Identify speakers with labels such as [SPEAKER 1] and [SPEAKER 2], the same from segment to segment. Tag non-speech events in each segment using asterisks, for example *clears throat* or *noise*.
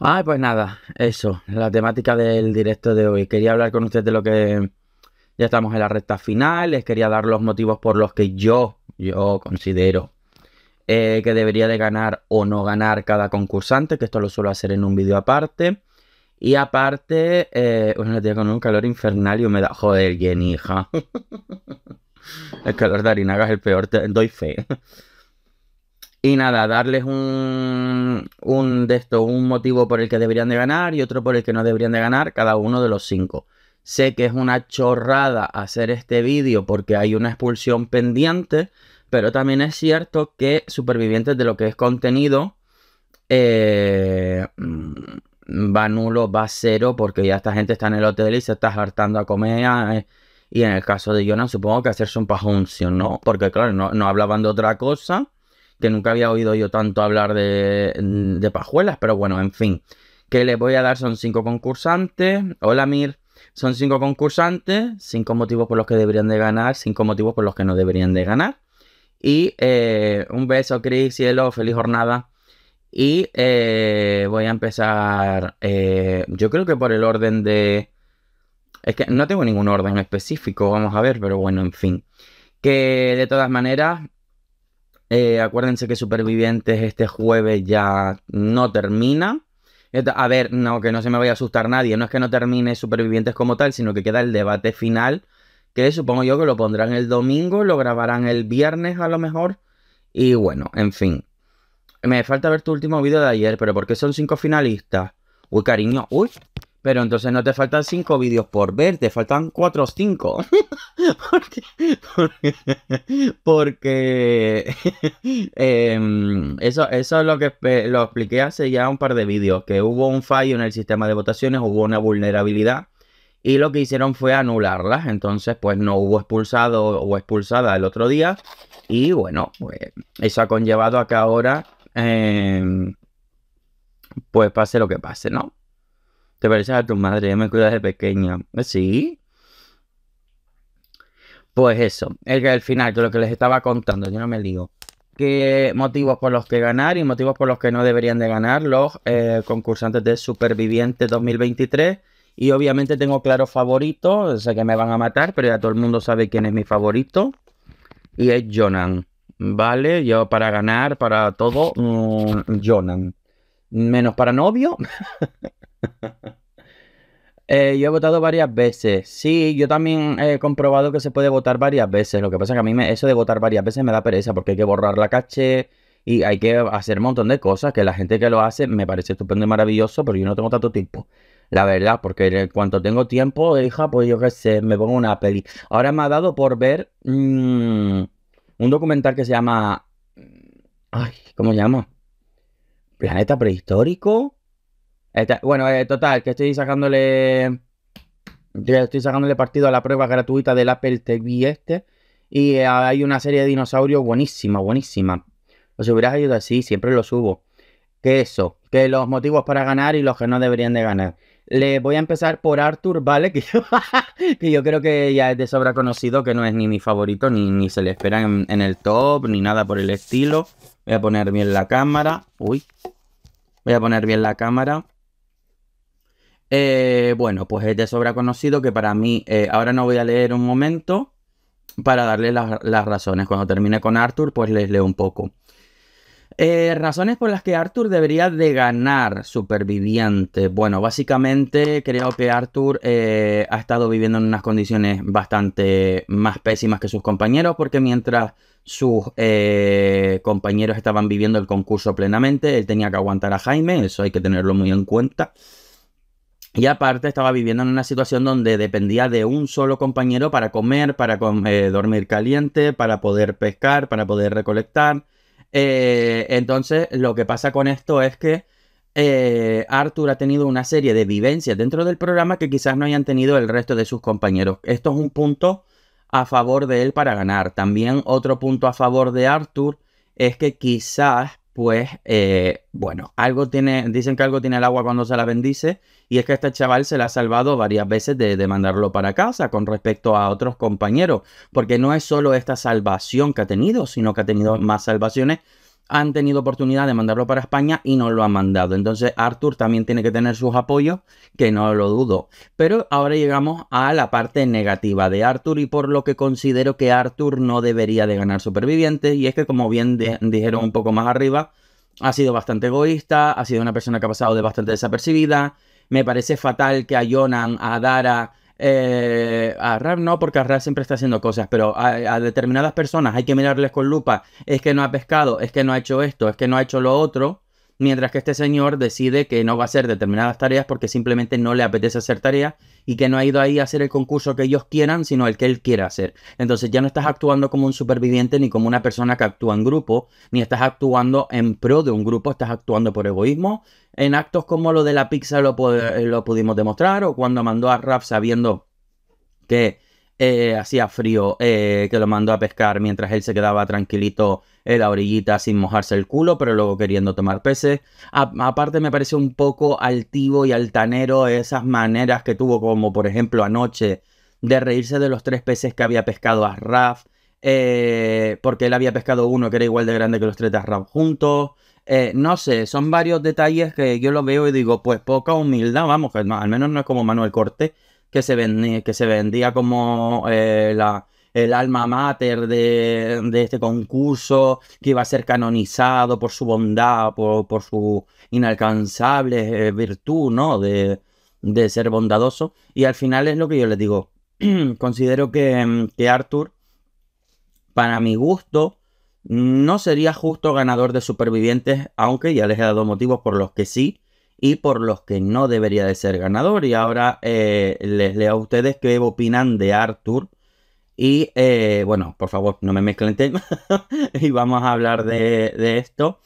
[SPEAKER 1] Ah, pues nada, eso, la temática del directo de hoy. Quería hablar con ustedes de lo que ya estamos en la recta final, les quería dar los motivos por los que yo, yo considero eh, que debería de ganar o no ganar cada concursante, que esto lo suelo hacer en un vídeo aparte. Y aparte, eh, una tía con un calor infernal y da Joder, Jenny, hija. *laughs* El calor de Arinaga es el peor, te doy fe. Y nada, darles un, de esto, un motivo por el que deberían de ganar y otro por el que no deberían de ganar, cada uno de los cinco. Sé que es una chorrada hacer este vídeo porque hay una expulsión pendiente, pero también es cierto que supervivientes de lo que es contenido eh, mm, va nulo, va cero, porque ya esta gente está en el hotel y se está hartando a comer. Ah, eh. y en el caso de Jonan, supongo que hacerse un pajuncio, ¿no? Porque claro, no, no hablaban de otra cosa que nunca había oído yo tanto hablar de, mm, pajuelas, pero bueno, en fin. Que les voy a dar son cinco concursantes. Hola Mir. Son cinco concursantes, cinco motivos por los que deberían de ganar, cinco motivos por los que no deberían de ganar. Y eh, un beso, Chris, cielo, feliz jornada. Y eh, voy a empezar, eh, yo creo que por el orden de... Es que no tengo ningún orden específico, vamos a ver, pero bueno, en fin. Que de todas maneras, eh, acuérdense que Supervivientes este jueves ya no termina. A ver, no, que no se me vaya a asustar nadie. No es que no termine Supervivientes como tal, sino que queda el debate final, que supongo yo que lo pondrán el domingo, lo grabarán el viernes a lo mejor. Y bueno, en fin. Me falta ver tu último vídeo de ayer, pero porque son cinco finalistas? Uy, cariño, uy, pero entonces no te faltan 5 vídeos por ver, te faltan 4 o 5. *laughs* porque, *laughs* em, eso, eso es lo que lo expliqué hace ya un par de vídeos, que hubo un fallo en el sistema de votaciones, hubo una vulnerabilidad y lo que hicieron fue anularlas. Entonces, pues no hubo expulsado o expulsada el otro día. Y bueno, pues, eso ha conllevado a que ahora, em, pues pase lo que pase, ¿no? Te pareces a tu madre, yo me cuidas de pequeña. Eh, ¿Sí? Pues eso, el que al final de lo que les estaba contando, yo no me digo. ¿Qué motivos por los que ganar y motivos por los que no deberían de ganar los eh, concursantes de Superviviente 2023. Y obviamente tengo claro favoritos, sé que me van a matar, pero ya todo el mundo sabe quién es mi favorito. Y es Jonan, ¿vale? Yo para ganar, para todo, mm, Jonan. Menos para novio. *laughs* Eh, yo he votado varias veces. Sí, yo también he comprobado que se puede votar varias veces. Lo que pasa es que a mí eso de votar varias veces me da pereza porque hay que borrar la caché y hay que hacer un montón de cosas que la gente que lo hace me parece estupendo y maravilloso, pero yo no tengo tanto tiempo. La verdad, porque cuanto tengo tiempo, hija, pues yo qué sé, me pongo una peli. Ahora me ha dado por ver mm, un documental que se llama... Mm, ay, ¿cómo se llama? Planeta prehistórico bueno, eh, total, que estoy sacándole. Estoy sacándole partido a la prueba gratuita del Apple TV este. Y eh, hay una serie de dinosaurios buenísima, buenísima. ¿Lo subirás ayudado, siempre lo subo. Que eso, que los motivos para ganar y los que no deberían de ganar. Le voy a empezar por Arthur, ¿vale? *laughs* Que yo, creo que ya es de sobra conocido, que no es ni mi favorito, ni, ni se le espera en el top, ni nada por el estilo. Voy a poner bien la cámara. Uy. Voy a poner bien la cámara. Eh, bueno, pues es de sobra conocido que para mí, eh, ahora no voy a leer un momento para darle las razones. Cuando termine con Arthur, pues les leo un poco. Eh, razones por las que Arthur debería de ganar superviviente. Bueno, básicamente creo que Arthur ha estado viviendo en unas condiciones bastante más pésimas que sus compañeros porque mientras sus compañeros estaban viviendo el concurso plenamente, él tenía que aguantar a Jaime, eso hay que tenerlo muy en cuenta. Y aparte estaba viviendo en una situación donde dependía de un solo compañero para comer, para eh, dormir caliente, para poder pescar, para poder recolectar. Eh, entonces lo que pasa con esto es que eh, Arthur ha tenido una serie de vivencias dentro del programa que quizás no hayan tenido el resto de sus compañeros. Esto es un punto a favor de él para ganar. También otro punto a favor de Arthur es que quizás pues eh, bueno, algo tiene, dicen que algo tiene el agua cuando se la bendice, y es que este chaval se la ha salvado varias veces de, de, mandarlo para casa con respecto a otros compañeros, porque no es solo esta salvación que ha tenido, sino que ha tenido más salvaciones han tenido oportunidad de mandarlo para España y no lo han mandado. Entonces Arthur también tiene que tener sus apoyos, que no lo dudo. Pero ahora llegamos a la parte negativa de Arthur y por lo que considero que Arthur no debería de ganar supervivientes. Y es que como bien dijeron un poco más arriba, ha sido bastante egoísta, ha sido una persona que ha pasado de bastante desapercibida. Me parece fatal que a Jonan, a Dara eh, a Rap no, porque a siempre está haciendo cosas, pero a, determinadas personas hay que mirarles con lupa, es que no ha pescado, es que no ha hecho esto, es que no ha hecho lo otro, mientras que este señor decide que no va a hacer determinadas tareas porque simplemente no le apetece hacer tareas y que no ha ido ahí a hacer el concurso que ellos quieran, sino el que él quiera hacer. Entonces ya no estás actuando como un superviviente ni como una persona que actúa en grupo, ni estás actuando en pro de un grupo, estás actuando por egoísmo. En actos como lo de la pizza lo, eh, lo pudimos demostrar o cuando mandó a Raf sabiendo que eh, hacía frío, eh, que lo mandó a pescar mientras él se quedaba tranquilito en la orillita sin mojarse el culo, pero luego queriendo tomar peces. aparte me parece un poco altivo y altanero esas maneras que tuvo, como por ejemplo anoche, de reírse de los tres peces que había pescado a Raf, eh, porque él había pescado uno que era igual de grande que los tres de Raf juntos. no sé, son varios detalles que yo lo veo y digo, pues poca humildad, vamos, al menos no es como Manuel Corte que se vendía, que se vendía como eh, la, el alma mater de, este concurso, que iba a ser canonizado por su bondad, por, su inalcanzable eh, virtud, ¿no? De, ser bondadoso. Y al final es lo que yo les digo. *clears throat* Considero que, que Arthur, para mi gusto, no sería justo ganador de supervivientes, aunque ya les he dado motivos por los que sí y por los que no debería de ser ganador. Y ahora eh, les leo a ustedes qué opinan de Arthur. Y eh, bueno, por favor, no me mezclen temas *laughs* y vamos a hablar de, esto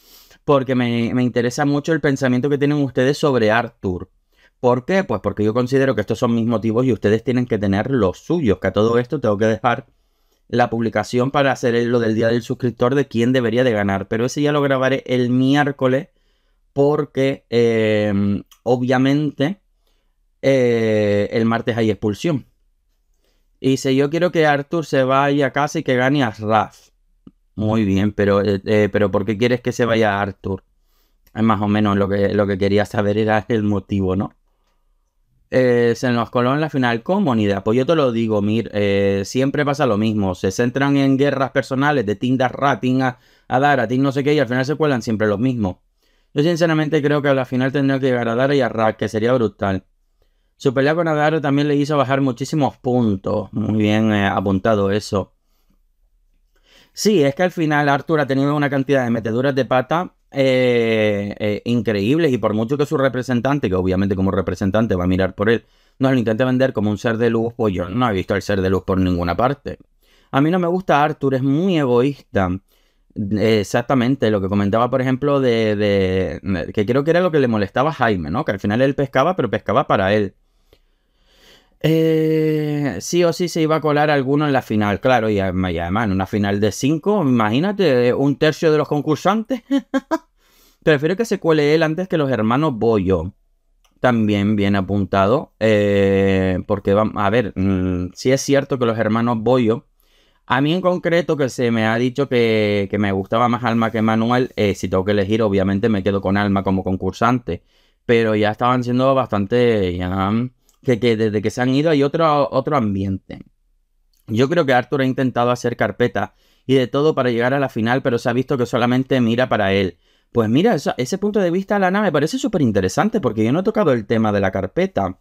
[SPEAKER 1] porque me, me, interesa mucho el pensamiento que tienen ustedes sobre Arthur. ¿Por qué? Pues porque yo considero que estos son mis motivos y ustedes tienen que tener los suyos. Que a todo esto tengo que dejar la publicación para hacer lo del día del suscriptor de quién debería de ganar. Pero ese ya lo grabaré el miércoles porque em, obviamente eh, el martes hay expulsión. Y dice, yo quiero que Arthur se vaya a casa y que gane a Raf. Muy bien, pero, eh, eh, pero ¿por qué quieres que se vaya Arthur? Es más o menos lo que, lo que quería saber era *laughs* el motivo, ¿no? se nos coló en la final idea? Pues yo te lo digo, Mir, siempre pasa lo mismo. Se centran en guerras personales de Tindas a dar a Tinder, no sé qué, y al final se cuelan siempre lo mismo. Yo sinceramente creo que a la final tendría que llegar a Dara y a que sería brutal. Su pelea con Adaro también le hizo bajar muchísimos puntos. Muy bien eh, apuntado eso. Sí, es que al final Arthur ha tenido una cantidad de meteduras de pata eh, eh, increíbles y por mucho que su representante, que obviamente como representante va a mirar por él, no lo intente vender como un ser de luz, pues yo no he visto al ser de luz por ninguna parte. A mí no me gusta Arthur, es muy egoísta. Exactamente, lo que comentaba, por ejemplo, de, que creo que era lo que le molestaba a Jaime, ¿no? Que al final él pescaba, pero pescaba para él. Eh, sí o sí se iba a colar alguno en la final, claro, y además una final de 5, imagínate, eh, un tercio de los concursantes. *laughs* Prefiero que se cuele él antes que los hermanos Boyo. También bien apuntado, eh, Porque vamos a ver, mm, si es cierto que los hermanos Boyo a mí en concreto que se me ha dicho que, me gustaba más Alma que Manuel, eh, si tengo que elegir obviamente me quedo con Alma como concursante, pero ya estaban siendo bastante... Ya, que, desde que se han ido hay otro, otro ambiente. Yo creo que Arthur ha intentado hacer carpeta y de todo para llegar a la final, pero se ha visto que solamente mira para él. Pues mira, ese punto de vista, Lana, me parece súper interesante porque yo no he tocado el tema de la carpeta.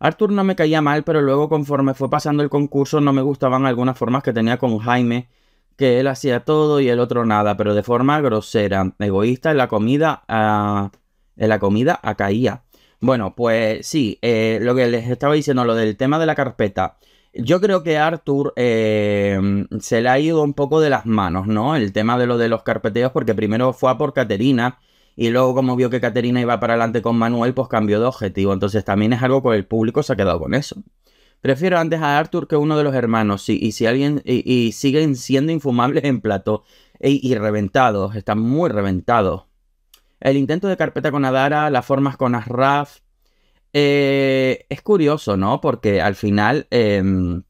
[SPEAKER 1] Arthur no me caía mal, pero luego conforme fue pasando el concurso no me gustaban algunas formas que tenía con Jaime, que él hacía todo y el otro nada, pero de forma grosera, egoísta en la comida, a ah, en la comida acaía. Bueno, pues sí, eh, lo que les estaba diciendo, lo del tema de la carpeta. Yo creo que a Arthur eh, se le ha ido un poco de las manos, ¿no? El tema de lo de los carpeteos, porque primero fue a por Caterina, y luego, como vio que Caterina iba para adelante con Manuel, pues cambió de objetivo. Entonces también es algo que el público se ha quedado con eso. Prefiero antes a Arthur que uno de los hermanos. y si alguien. Y, siguen siendo infumables en plato. Y, reventados. Están muy reventados. El intento de carpeta con Adara, las formas con Asraf. Eh, es curioso, ¿no? Porque al final. Em,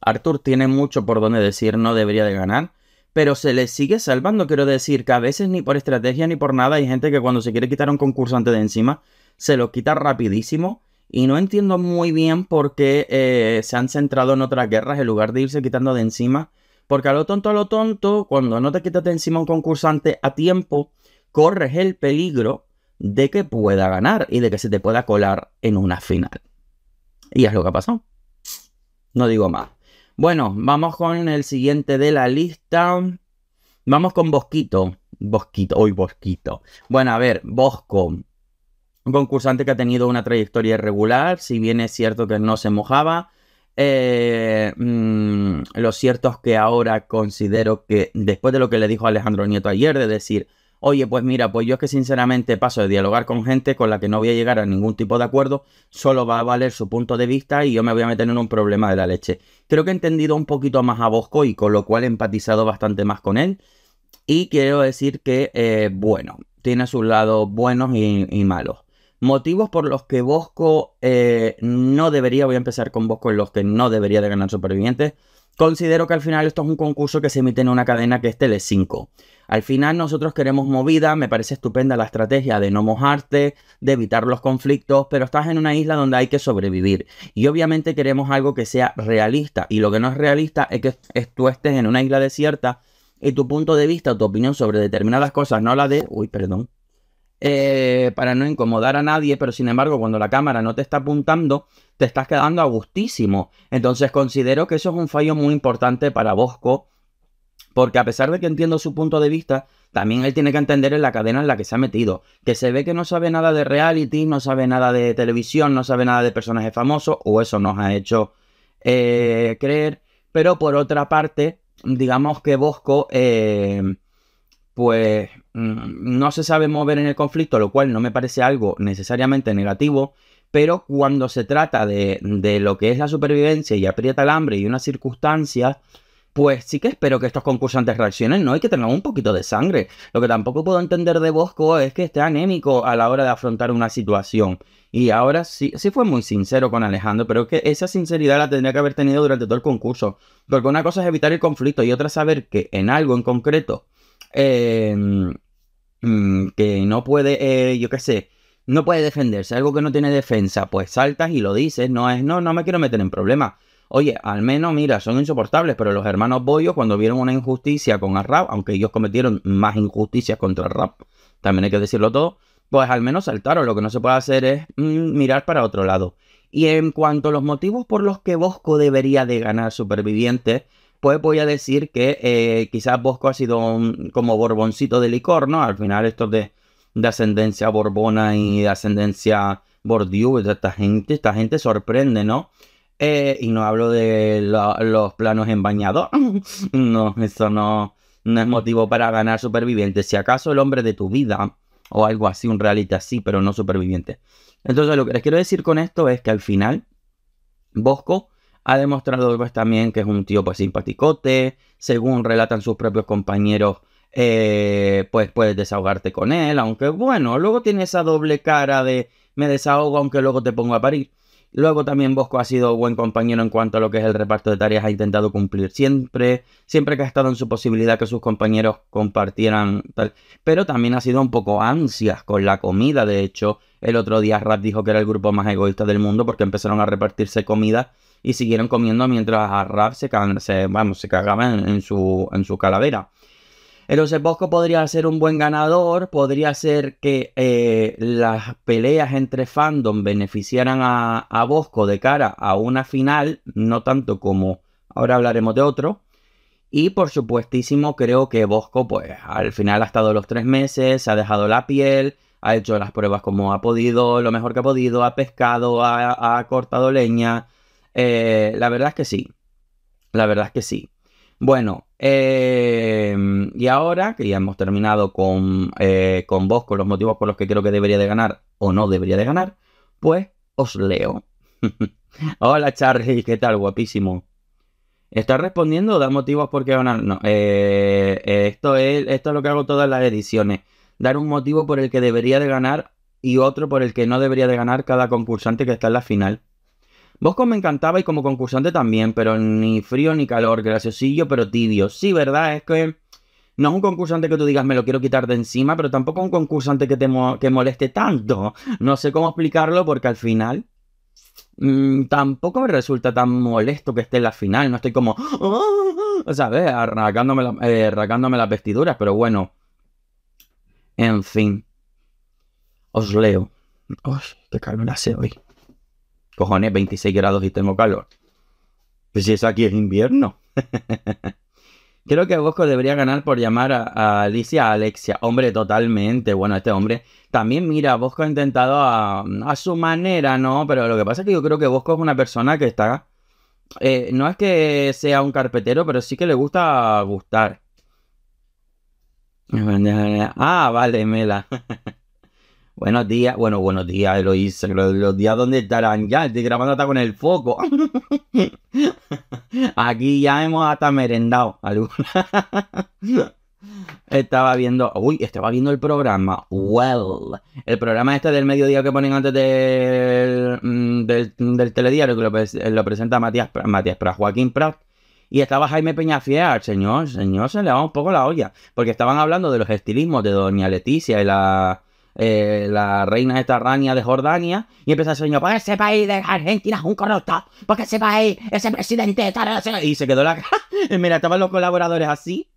[SPEAKER 1] Arthur tiene mucho por donde decir no debería de ganar pero se les sigue salvando. Quiero decir que a veces ni por estrategia ni por nada hay gente que cuando se quiere quitar a un concursante de encima, se lo quita rapidísimo. Y no entiendo muy bien por qué eh, se han centrado en otras guerras en lugar de irse quitando de encima. Porque a lo tonto, a lo tonto, cuando no te quitas de encima un concursante a tiempo, corres el peligro de que pueda ganar y de que se te pueda colar en una final. Y es lo que ha pasado. No digo más. Bueno, vamos con el siguiente de la lista. Vamos con Bosquito. Bosquito, hoy Bosquito. Bueno, a ver, Bosco. Un concursante que ha tenido una trayectoria irregular, si bien es cierto que no se mojaba, eh, mm, lo cierto es que ahora considero que después de lo que le dijo Alejandro Nieto ayer, de decir, oye, pues mira, pues yo es que sinceramente paso de dialogar con gente con la que no voy a llegar a ningún tipo de acuerdo, solo va a valer su punto de vista y yo me voy a meter en un problema de la leche. Creo que he entendido un poquito más a Bosco y con lo cual he empatizado bastante más con él. Y quiero decir que, eh, bueno, tiene sus lados buenos y, malos. Motivos por los que Bosco eh, no debería, voy a empezar con Bosco en los que no debería de ganar supervivientes. Considero que al final esto es un concurso que se emite en una cadena que es Tele5. Al final nosotros queremos movida, me parece estupenda la estrategia de no mojarte, de evitar los conflictos, pero estás en una isla donde hay que sobrevivir. Y obviamente queremos algo que sea realista. Y lo que no es realista es que tú estés en una isla desierta y tu punto de vista, tu opinión sobre determinadas cosas, no la de... Uy, perdón. Eh, para no incomodar a nadie, pero sin embargo cuando la cámara no te está apuntando, te estás quedando a gustísimo. Entonces considero que eso es un fallo muy importante para Bosco, porque a pesar de que entiendo su punto de vista, también él tiene que entender en la cadena en la que se ha metido, que se ve que no sabe nada de reality, no sabe nada de televisión, no sabe nada de personajes famosos, o eso nos ha hecho eh, mm. creer, pero por otra parte, digamos que Bosco... Eh, pues mm, no se sabe mover en el conflicto, lo cual no me parece algo necesariamente negativo, pero cuando se trata de, de lo que es la supervivencia y aprieta el hambre y una circunstancia, pues sí que espero que estos concursantes reaccionen, ¿no? hay que tener un poquito de sangre. Lo que tampoco puedo entender de Bosco es que esté anémico a la hora de afrontar una situación. Y ahora sí, sí fue muy sincero con Alejandro, pero es que esa sinceridad la tendría que haber tenido durante todo el concurso. Porque una cosa es evitar el conflicto y otra saber que en algo en concreto Em, mm, que no puede, eh, yo qué sé, no puede defenderse, algo que no tiene defensa, pues saltas y lo dices, no es, no, no me quiero meter en problemas. Oye, al menos, mira, son insoportables, pero los hermanos Boyos cuando vieron una injusticia con Arrab, aunque ellos cometieron más injusticias contra rap también hay que decirlo todo, pues al menos saltaron. Lo que no se puede hacer es mm, mirar para otro lado. Y en cuanto a los motivos por los que Bosco debería de ganar supervivientes, pues voy a decir que eh, quizás Bosco ha sido como borboncito de licor, ¿no? Al final esto de, de ascendencia borbona y de ascendencia Bordiú, esta gente, esta gente sorprende, ¿no? Eh, y no hablo de los planos en *laughs* no, eso no, no es motivo para ganar superviviente. Si acaso el hombre de tu vida o algo así, un realista así, pero no superviviente. Entonces lo que les quiero decir con esto es que al final Bosco ha demostrado pues, también que es un tío pues simpaticote, según relatan sus propios compañeros, eh, pues puedes desahogarte con él, aunque bueno, luego tiene esa doble cara de me desahogo aunque luego te pongo a parir. Luego también Bosco ha sido buen compañero en cuanto a lo que es el reparto de tareas, ha intentado cumplir siempre, siempre que ha estado en su posibilidad que sus compañeros compartieran tal, pero también ha sido un poco ansias con la comida, de hecho, el otro día Rap dijo que era el grupo más egoísta del mundo porque empezaron a repartirse comida y siguieron comiendo mientras a Rap se, vamos, se cagaba en, su, en su calavera. Entonces Bosco podría ser un buen ganador, podría ser que eh, las peleas entre fandom beneficiaran a, Bosco de cara a una final, no tanto como ahora hablaremos de otro. Y por supuestísimo creo que Bosco pues al final ha estado los tres meses, ha dejado la piel, ha hecho las pruebas como ha podido, lo mejor que ha podido, ha pescado, ha, ha cortado leña, eh, la verdad es que sí. La verdad es que sí. Bueno, eh, y ahora que ya hemos terminado con, eh, con vos, con los motivos por los que creo que debería de ganar o no debería de ganar, pues os leo. *laughs* Hola Charlie, ¿qué tal? Guapísimo. ¿Estás respondiendo da motivos por qué ganar? No, esto, es, esto es lo que hago todas las ediciones. Dar un motivo por el que debería de ganar y otro por el que no debería de ganar cada concursante que está en la final. Bosco me encantaba y como concursante también, pero ni frío ni calor, graciosillo pero tibio. Sí, verdad, es que no es un concursante que tú digas me lo quiero quitar de encima, pero tampoco es un concursante que te que moleste tanto. No sé cómo explicarlo porque al final mm, tampoco me resulta tan molesto que esté en la final. No estoy como, O ah", ¿sabes? Arrancándome, eh, las vestiduras, pero bueno. En fin. Os leo. Uy, qué calor hace hoy. Cojones, 26 grados y tengo calor. Pues si es aquí es invierno. *laughs* Creo que Bosco debería ganar por llamar a, Alicia a Alexia. Hombre, totalmente. Bueno, este hombre también, mira, Bosco ha intentado a, su manera, ¿no? Pero lo que pasa es que yo creo que Bosco es una persona que está... Eh, no es que sea un carpetero, pero sí que le gusta gustar. Ah, vale, Mela. *laughs* Buenos días, bueno, buenos días, Eloísa. Los, los días donde estarán ya, estoy grabando hasta con el foco. *laughs* Aquí ya hemos hasta merendado. *laughs* Estaba viendo, uy, estaba viendo el programa. Well, el programa este del mediodía que ponen antes del, mm, del, telediario que lo, eh, presenta Matías, Matías Prat, Joaquín Prat. Y estaba Jaime Fier, señor, señor, se le va un poco la olla. Porque estaban hablando de los estilismos de Doña Leticia y la eh, la reina Tarrania de Jordania, y empieza a decir, ...porque ese país de Argentina es un corrupto, porque ese país, ese presidente, de y se quedó la cara. *laughs* Mira, estaban los colaboradores así.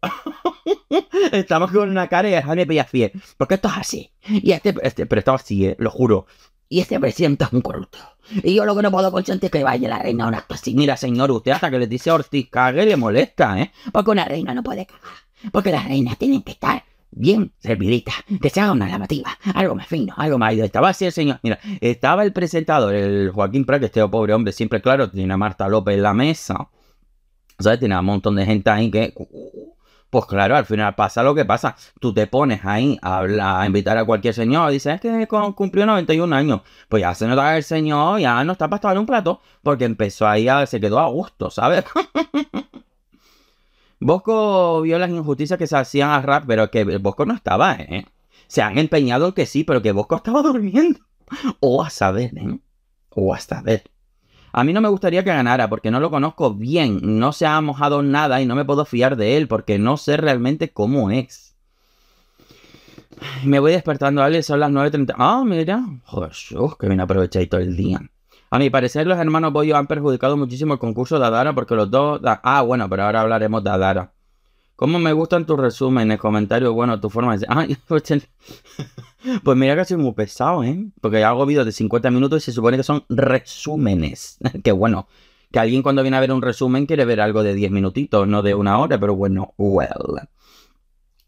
[SPEAKER 1] *laughs* Estamos con una cara y dejarme pillar fiel. Porque esto es así. Y este, este pero así, eh, lo juro. Y este presidente es un corrupto. Y yo lo que no puedo consentir es que vaya la reina a un acto así. Mira, señor, usted hasta que le dice Ortiz cague le molesta, ¿eh? Porque una reina no puede cagar. Porque las reinas tienen que estar bien servidita. Que haga una llamativa, algo más fino, algo más. Estaba así el señor. Mira, estaba el presentador, el Joaquín Prat, que este pobre hombre, siempre claro, tiene a Marta López en la mesa. ¿Sabes? Tiene a un montón de gente ahí que. Uh, pues claro, al final pasa lo que pasa. Tú te pones ahí a, a invitar a cualquier señor. Dices, es que cumplió 91 años. Pues ya se nota el señor, ya no está para estar en un plato. Porque empezó ahí a, se quedó a gusto, ¿sabes? *laughs* Bosco vio las injusticias que se hacían a Rap, pero que Bosco no estaba, ¿eh? Se han empeñado que sí, pero que Bosco estaba *laughs* durmiendo. O a saber, ¿eh? O a saber. A mí no me gustaría que ganara porque no lo conozco bien, no se ha mojado nada y no me puedo fiar de él porque no sé realmente cómo es. Me voy despertando, Ale, son las 9.30. Ah, mira. Jesús, que bien todo el día. A mi parecer, los hermanos Boyo han perjudicado muchísimo el concurso de Adara porque los dos... Ah, bueno, pero ahora hablaremos de Adara. ¿Cómo me gustan tus resúmenes, comentarios? Bueno, tu forma de... *laughs* Pues, *laughs* pues, mira que soy muy pesado, ¿eh? Porque hago vídeos de 50 minutos y se supone que son resúmenes. *laughs* que bueno, que alguien cuando viene a ver un resumen quiere ver algo de 10 minutitos, no de una hora, pero bueno, well.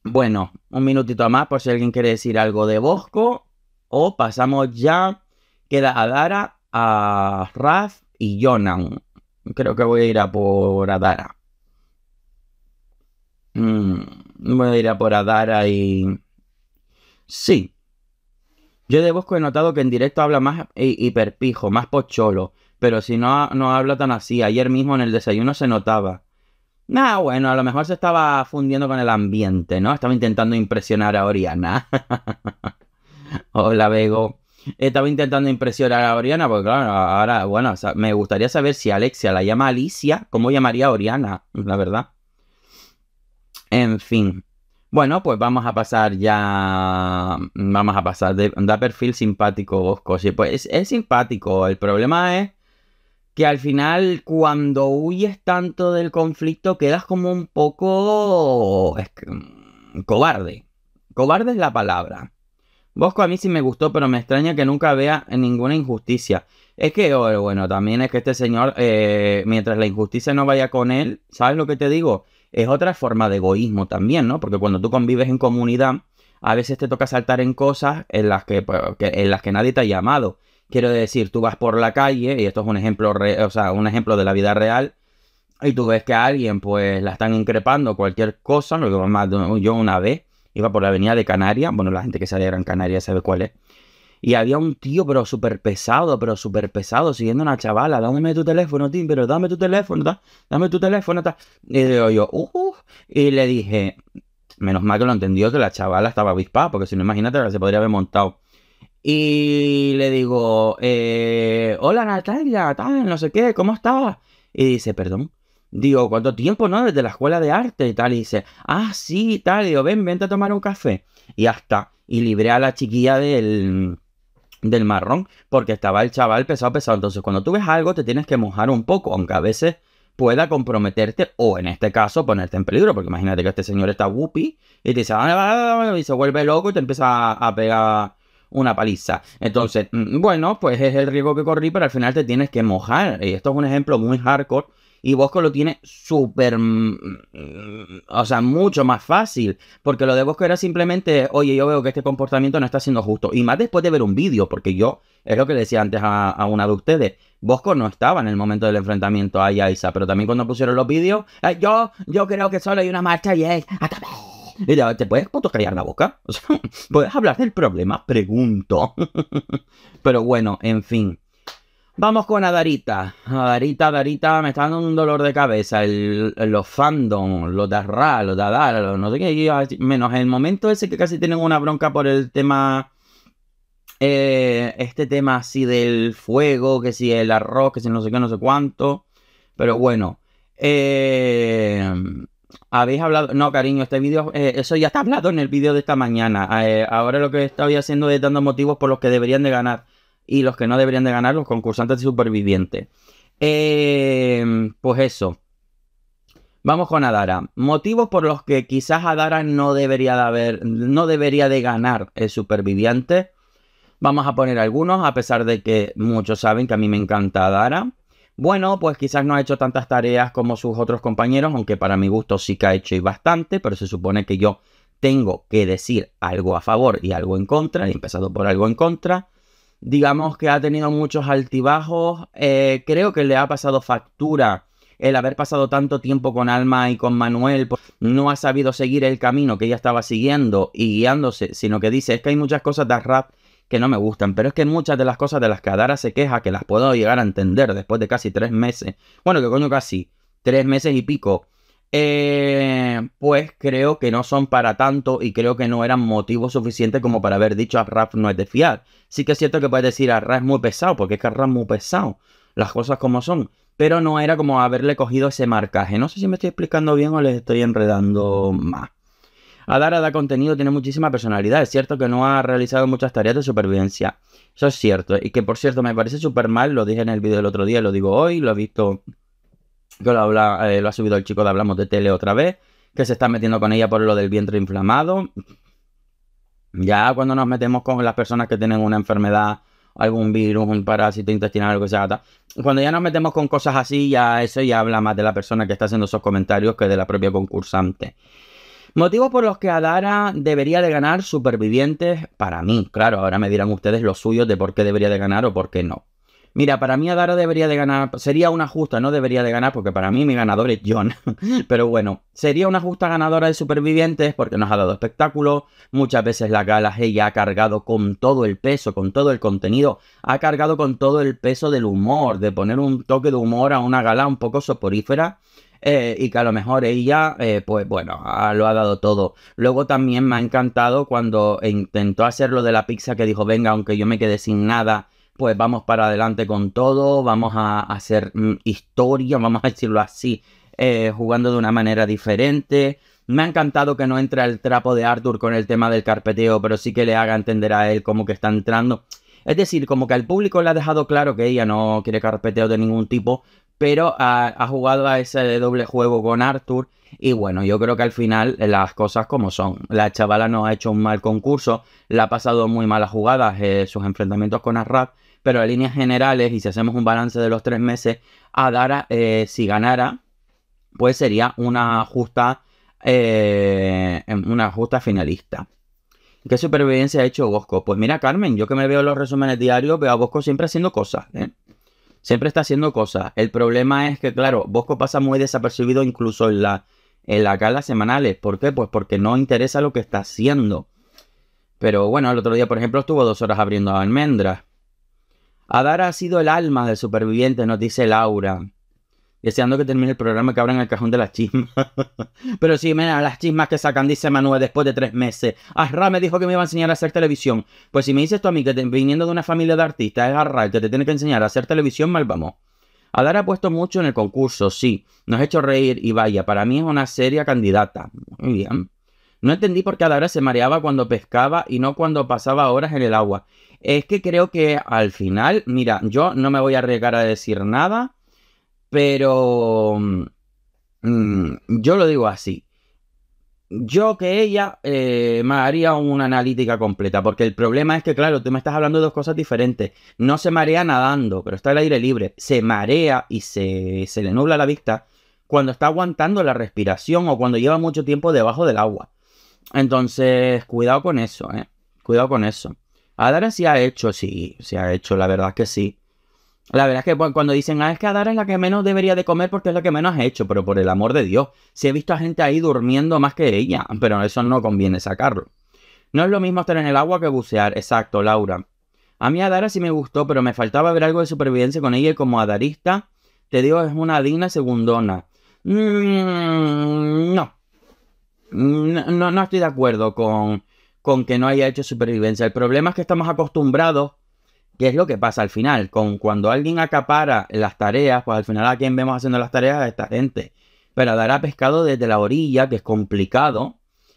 [SPEAKER 1] Bueno, un minutito más por si alguien quiere decir algo de Bosco. O pasamos ya, queda Adara a y Jonan. Creo que voy a ir a por Adara. Mm, voy a ir a por Adara y... Sí. Yo de Bosco he notado que en directo habla más hiperpijo, más pocholo. Pero si no, no habla tan así. Ayer mismo en el desayuno se notaba. Nah, bueno, a lo mejor se estaba fundiendo con el ambiente, ¿no? Estaba intentando impresionar a Oriana. *laughs* Hola, Bego. Estaba intentando impresionar a Oriana, porque claro, ahora, bueno, me gustaría saber si Alexia la llama Alicia, ¿cómo llamaría Oriana? La verdad. En fin. Bueno, pues vamos a pasar ya. Vamos a pasar. De, da perfil simpático Bosco. Sí, pues es, simpático. El problema es que al final, cuando huyes tanto del conflicto, quedas como un poco. Mm, cobarde. Cobarde es la palabra. Bosco a mí sí me gustó, pero me extraña que nunca vea ninguna injusticia. Es que, oh, bueno, también es que este señor, eh, mientras la injusticia no vaya con él, ¿sabes lo que te digo? Es otra forma de egoísmo también, ¿no? Porque cuando tú convives en comunidad, a veces te toca saltar en cosas en las que, pues, en las que nadie te ha llamado. Quiero decir, tú vas por la calle, y esto es un ejemplo, o sea, un ejemplo de la vida real, y tú ves que a alguien pues la están increpando cualquier cosa, lo que más yo una vez, Iba por la avenida de Canarias. Bueno, la gente que sale de Gran Canaria sabe cuál es. Y había un tío, pero súper pesado, pero súper pesado, siguiendo a una chavala. Dame tu teléfono, Tim, pero dame tu teléfono, dame tu teléfono. Y yo, uh, uh". y le dije, menos mal que lo entendió que la chavala estaba avispada, porque si no, imagínate, se podría haber montado. Y le digo, eh, hola Natalia, tal, no sé qué, ¿cómo estás? Y dice, perdón digo, ¿cuánto tiempo, no? Desde la escuela de arte y tal. Y dice, ah, sí, tal. digo, ven, vente a tomar un café. Y hasta Y libre a la chiquilla del, del marrón porque estaba el chaval pesado, pesado. Entonces, cuando tú ves algo, te tienes que mojar un poco, aunque a veces pueda comprometerte o en este caso ponerte en peligro, porque imagínate que este señor está whoopy y te dice, ah, ah, ah", y se vuelve loco y te empieza a pegar una paliza. Entonces, mm, bueno, pues es el riesgo que corrí, pero al final te tienes que mojar. Y esto es un ejemplo muy hardcore y Bosco lo tiene súper. Mm, mm, o sea, mucho más fácil. Porque lo de Bosco era simplemente, oye, yo veo que este comportamiento no está siendo justo. Y más después de ver un vídeo, porque yo, es lo que le decía antes a, una de ustedes, Bosco no estaba en el momento del enfrentamiento a Isa, pero también cuando pusieron los vídeos, yo, yo creo que solo hay una marcha y es. ¡Acabé! Y ya, ¿te puedes callar la boca? *laughs* O sea, ¿puedes hablar del problema? Pregunto. *laughs* pero bueno, en fin. Vamos con Adarita. Adarita, Adarita, me está dando un dolor de cabeza. los fandom, los de Ra, los de Adar, los no sé qué. Menos el momento ese que casi tienen una bronca por el tema. Eh, este tema así del fuego, que si el arroz, que si no sé qué, no sé cuánto. Pero bueno. Eh, habéis hablado. No, cariño, este vídeo. Eh, eso ya está hablado en el vídeo de esta mañana. ahora lo que estoy haciendo es dando motivos por los que deberían de ganar y los que no deberían de ganar, los concursantes y supervivientes. Eh, pues eso. Vamos con Adara. Motivos por los que quizás Adara no debería de haber, no debería de ganar el superviviente. Vamos a poner algunos, a pesar de que muchos saben que a mí me encanta Adara. Bueno, pues quizás no ha hecho tantas tareas como sus otros compañeros, aunque para mi gusto sí que ha hecho y bastante, pero se supone que yo tengo que decir algo a favor y algo en contra, y empezado por algo en contra digamos que ha tenido muchos altibajos. Eh, creo que le ha pasado factura el haber pasado tanto tiempo con Alma y con Manuel. no ha sabido seguir el camino que ella estaba siguiendo y guiándose, sino que dice, es que hay muchas cosas de rap que no me gustan, pero es que muchas de las cosas de las que Adara se queja, que las puedo llegar a entender después de casi tres meses, bueno, que coño casi, tres meses y pico eh, pues creo que no son para tanto y creo que no eran motivos suficientes como para haber dicho a Raf no es de fiar. Sí que es cierto que puedes decir a ah, Raf es muy pesado, porque es que Raf es muy pesado, las cosas como son, pero no era como haberle cogido ese marcaje. No sé si me estoy explicando bien o les estoy enredando más. Adara da contenido, tiene muchísima personalidad. Es cierto que no ha realizado muchas tareas de supervivencia. Eso es cierto. Y que por cierto, me parece súper mal, lo dije en el vídeo del otro día, lo digo hoy, lo he visto que eh, lo, ha subido el chico de Hablamos de Tele otra vez, que se está metiendo con ella por lo del vientre inflamado. Ya cuando nos metemos con las personas que tienen una enfermedad, algún virus, un parásito intestinal, algo que sea, cuando ya nos metemos con cosas así, ya eso ya habla más de la persona que está haciendo esos comentarios que de la propia concursante. Motivos por los que Adara debería de ganar supervivientes, para mí, claro, ahora me dirán ustedes los suyos de por qué debería de ganar o por qué no. Mira, para mí Adara debería de ganar, sería una justa, no debería de ganar, porque para mí mi ganador es John. *laughs* Pero bueno, sería una justa ganadora de Supervivientes porque nos ha dado espectáculo. Muchas veces la gala ella ha cargado con todo el peso, con todo el contenido, ha cargado con todo el peso del humor, de poner un toque de humor a una gala un poco soporífera. Eh, y que a lo mejor ella, eh, pues bueno, lo ha dado todo. Luego también me ha encantado cuando intentó hacer lo de la pizza que dijo, venga, aunque yo me quedé sin nada, pues vamos para adelante con todo, vamos a hacer mm, historia, vamos a decirlo así, eh, jugando de una manera diferente. Me ha encantado que no entra el trapo de Arthur con el tema del carpeteo, pero sí que le haga entender a él cómo que está entrando. Es decir, como que al público le ha dejado claro que ella no quiere carpeteo de ningún tipo, pero ha, jugado a ese doble juego con Arthur. Y bueno, yo creo que al final las cosas como son. La chavala no ha hecho un mal concurso, le ha pasado muy malas jugadas eh, sus enfrentamientos con Arrat pero a líneas generales, y si hacemos un balance de los tres meses, Adara, eh, si ganara, pues sería una justa, eh, em, una justa finalista. ¿Qué supervivencia ha hecho Bosco? Pues mira, Carmen, yo que me veo los resúmenes diarios, veo a Bosco siempre haciendo cosas. ¿eh? Siempre está haciendo cosas. El problema es que, claro, Bosco pasa muy desapercibido incluso en la, en las gala semanales. ¿Por qué? Pues porque no interesa lo que está haciendo. Pero bueno, el otro día, por ejemplo, estuvo dos horas abriendo almendras. Adara ha sido el alma del superviviente, nos dice Laura. Deseando que termine el programa que abran el cajón de las chismas. *laughs* Pero sí, mira, las chismas que sacan, dice Manuel, después de tres meses. Arra me dijo que me iba a enseñar a hacer televisión. Pues si me dices tú a mí que viniendo de una familia de artistas es Arra que te tiene que enseñar a hacer televisión, mal vamos. Adara ha puesto mucho en el concurso, sí. Nos ha hecho reír y vaya, para mí es una seria candidata. Muy bien. No entendí por qué Adara se mareaba cuando pescaba y no cuando pasaba horas en el agua. Es que creo que al final, mira, yo no me voy a arriesgar a decir nada, pero mm, mm, yo lo digo así. Yo que ella eh, me haría una analítica completa, porque el problema es que, claro, tú me estás hablando de dos cosas diferentes. No se marea nadando, pero está el aire libre. Se marea y se, se le nubla la vista cuando está aguantando la respiración o cuando lleva mucho tiempo debajo del agua. Entonces, cuidado con eso, ¿eh? Cuidado con eso. Adara sí ha hecho, sí, se sí ha hecho, la verdad que sí. La verdad es que cuando dicen, ah, es que Adara es la que menos debería de comer porque es la que menos ha hecho, pero por el amor de Dios, si he visto a gente ahí durmiendo más que ella, pero eso no conviene sacarlo. No es lo mismo estar en el agua que bucear, exacto, Laura. A mí Adara sí me gustó, pero me faltaba ver algo de supervivencia con ella y como adarista, te digo, es una digna segundona. Mm, no. Mm, no. No estoy de acuerdo con con que no haya hecho supervivencia. El problema es que estamos acostumbrados, que es lo que pasa al final, con cuando alguien acapara las tareas, pues al final a quien vemos haciendo las tareas A esta gente. Pero a ha pescado desde la orilla, que es complicado.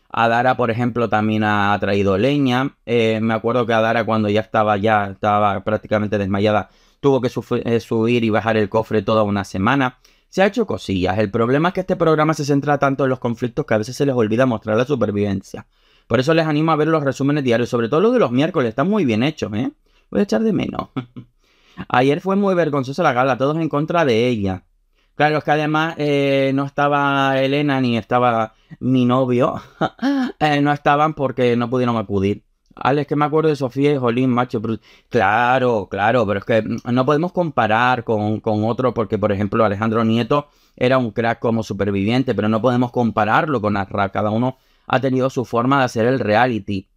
[SPEAKER 1] Adara, por ejemplo, también ha traído leña. Eh, me acuerdo que Adara, cuando ya estaba, ya estaba prácticamente desmayada, tuvo que eh, subir y bajar el cofre toda una semana. Se ha hecho cosillas. El problema es que este programa se centra tanto en los conflictos que a veces se les olvida mostrar la supervivencia. Por eso les animo a ver los resúmenes diarios, sobre todo los de los miércoles, están muy bien hechos, ¿eh? Voy a echar de menos. *laughs* Ayer fue muy vergonzosa la gala, todos en contra de ella. Claro, es que además eh, no estaba Elena ni estaba mi novio. *laughs* Eh, no estaban porque no pudieron acudir. Alex, que me acuerdo de Sofía y Jolín, macho. Claro, claro, pero es que no podemos comparar con, con, otro porque, por ejemplo, Alejandro Nieto era un crack como superviviente, pero no podemos compararlo con Arra. Cada uno ha tenido su forma de hacer el reality.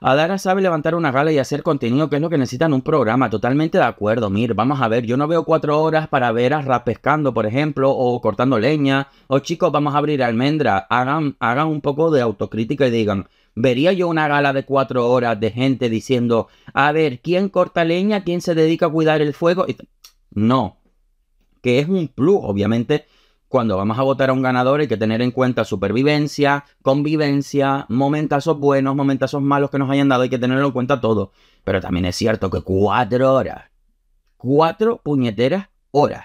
[SPEAKER 1] Adara sabe levantar una gala y hacer contenido, que es lo que necesitan un programa. Totalmente de acuerdo, Mir. Vamos a ver, yo no veo cuatro horas para ver a Rap pescando, por ejemplo, o cortando leña. O chicos, vamos a abrir almendra. Hagan, hagan un poco de autocrítica y digan, ¿Vería yo una gala de cuatro horas de gente diciendo, a ver, ¿quién corta leña? ¿Quién se dedica a cuidar el fuego? No. Que es un plus, obviamente cuando vamos a votar a un ganador hay que tener en cuenta supervivencia, convivencia, momentazos buenos, momentazos malos que nos hayan dado, hay que tenerlo en cuenta todo. Pero también es cierto que cuatro horas, cuatro puñeteras horas,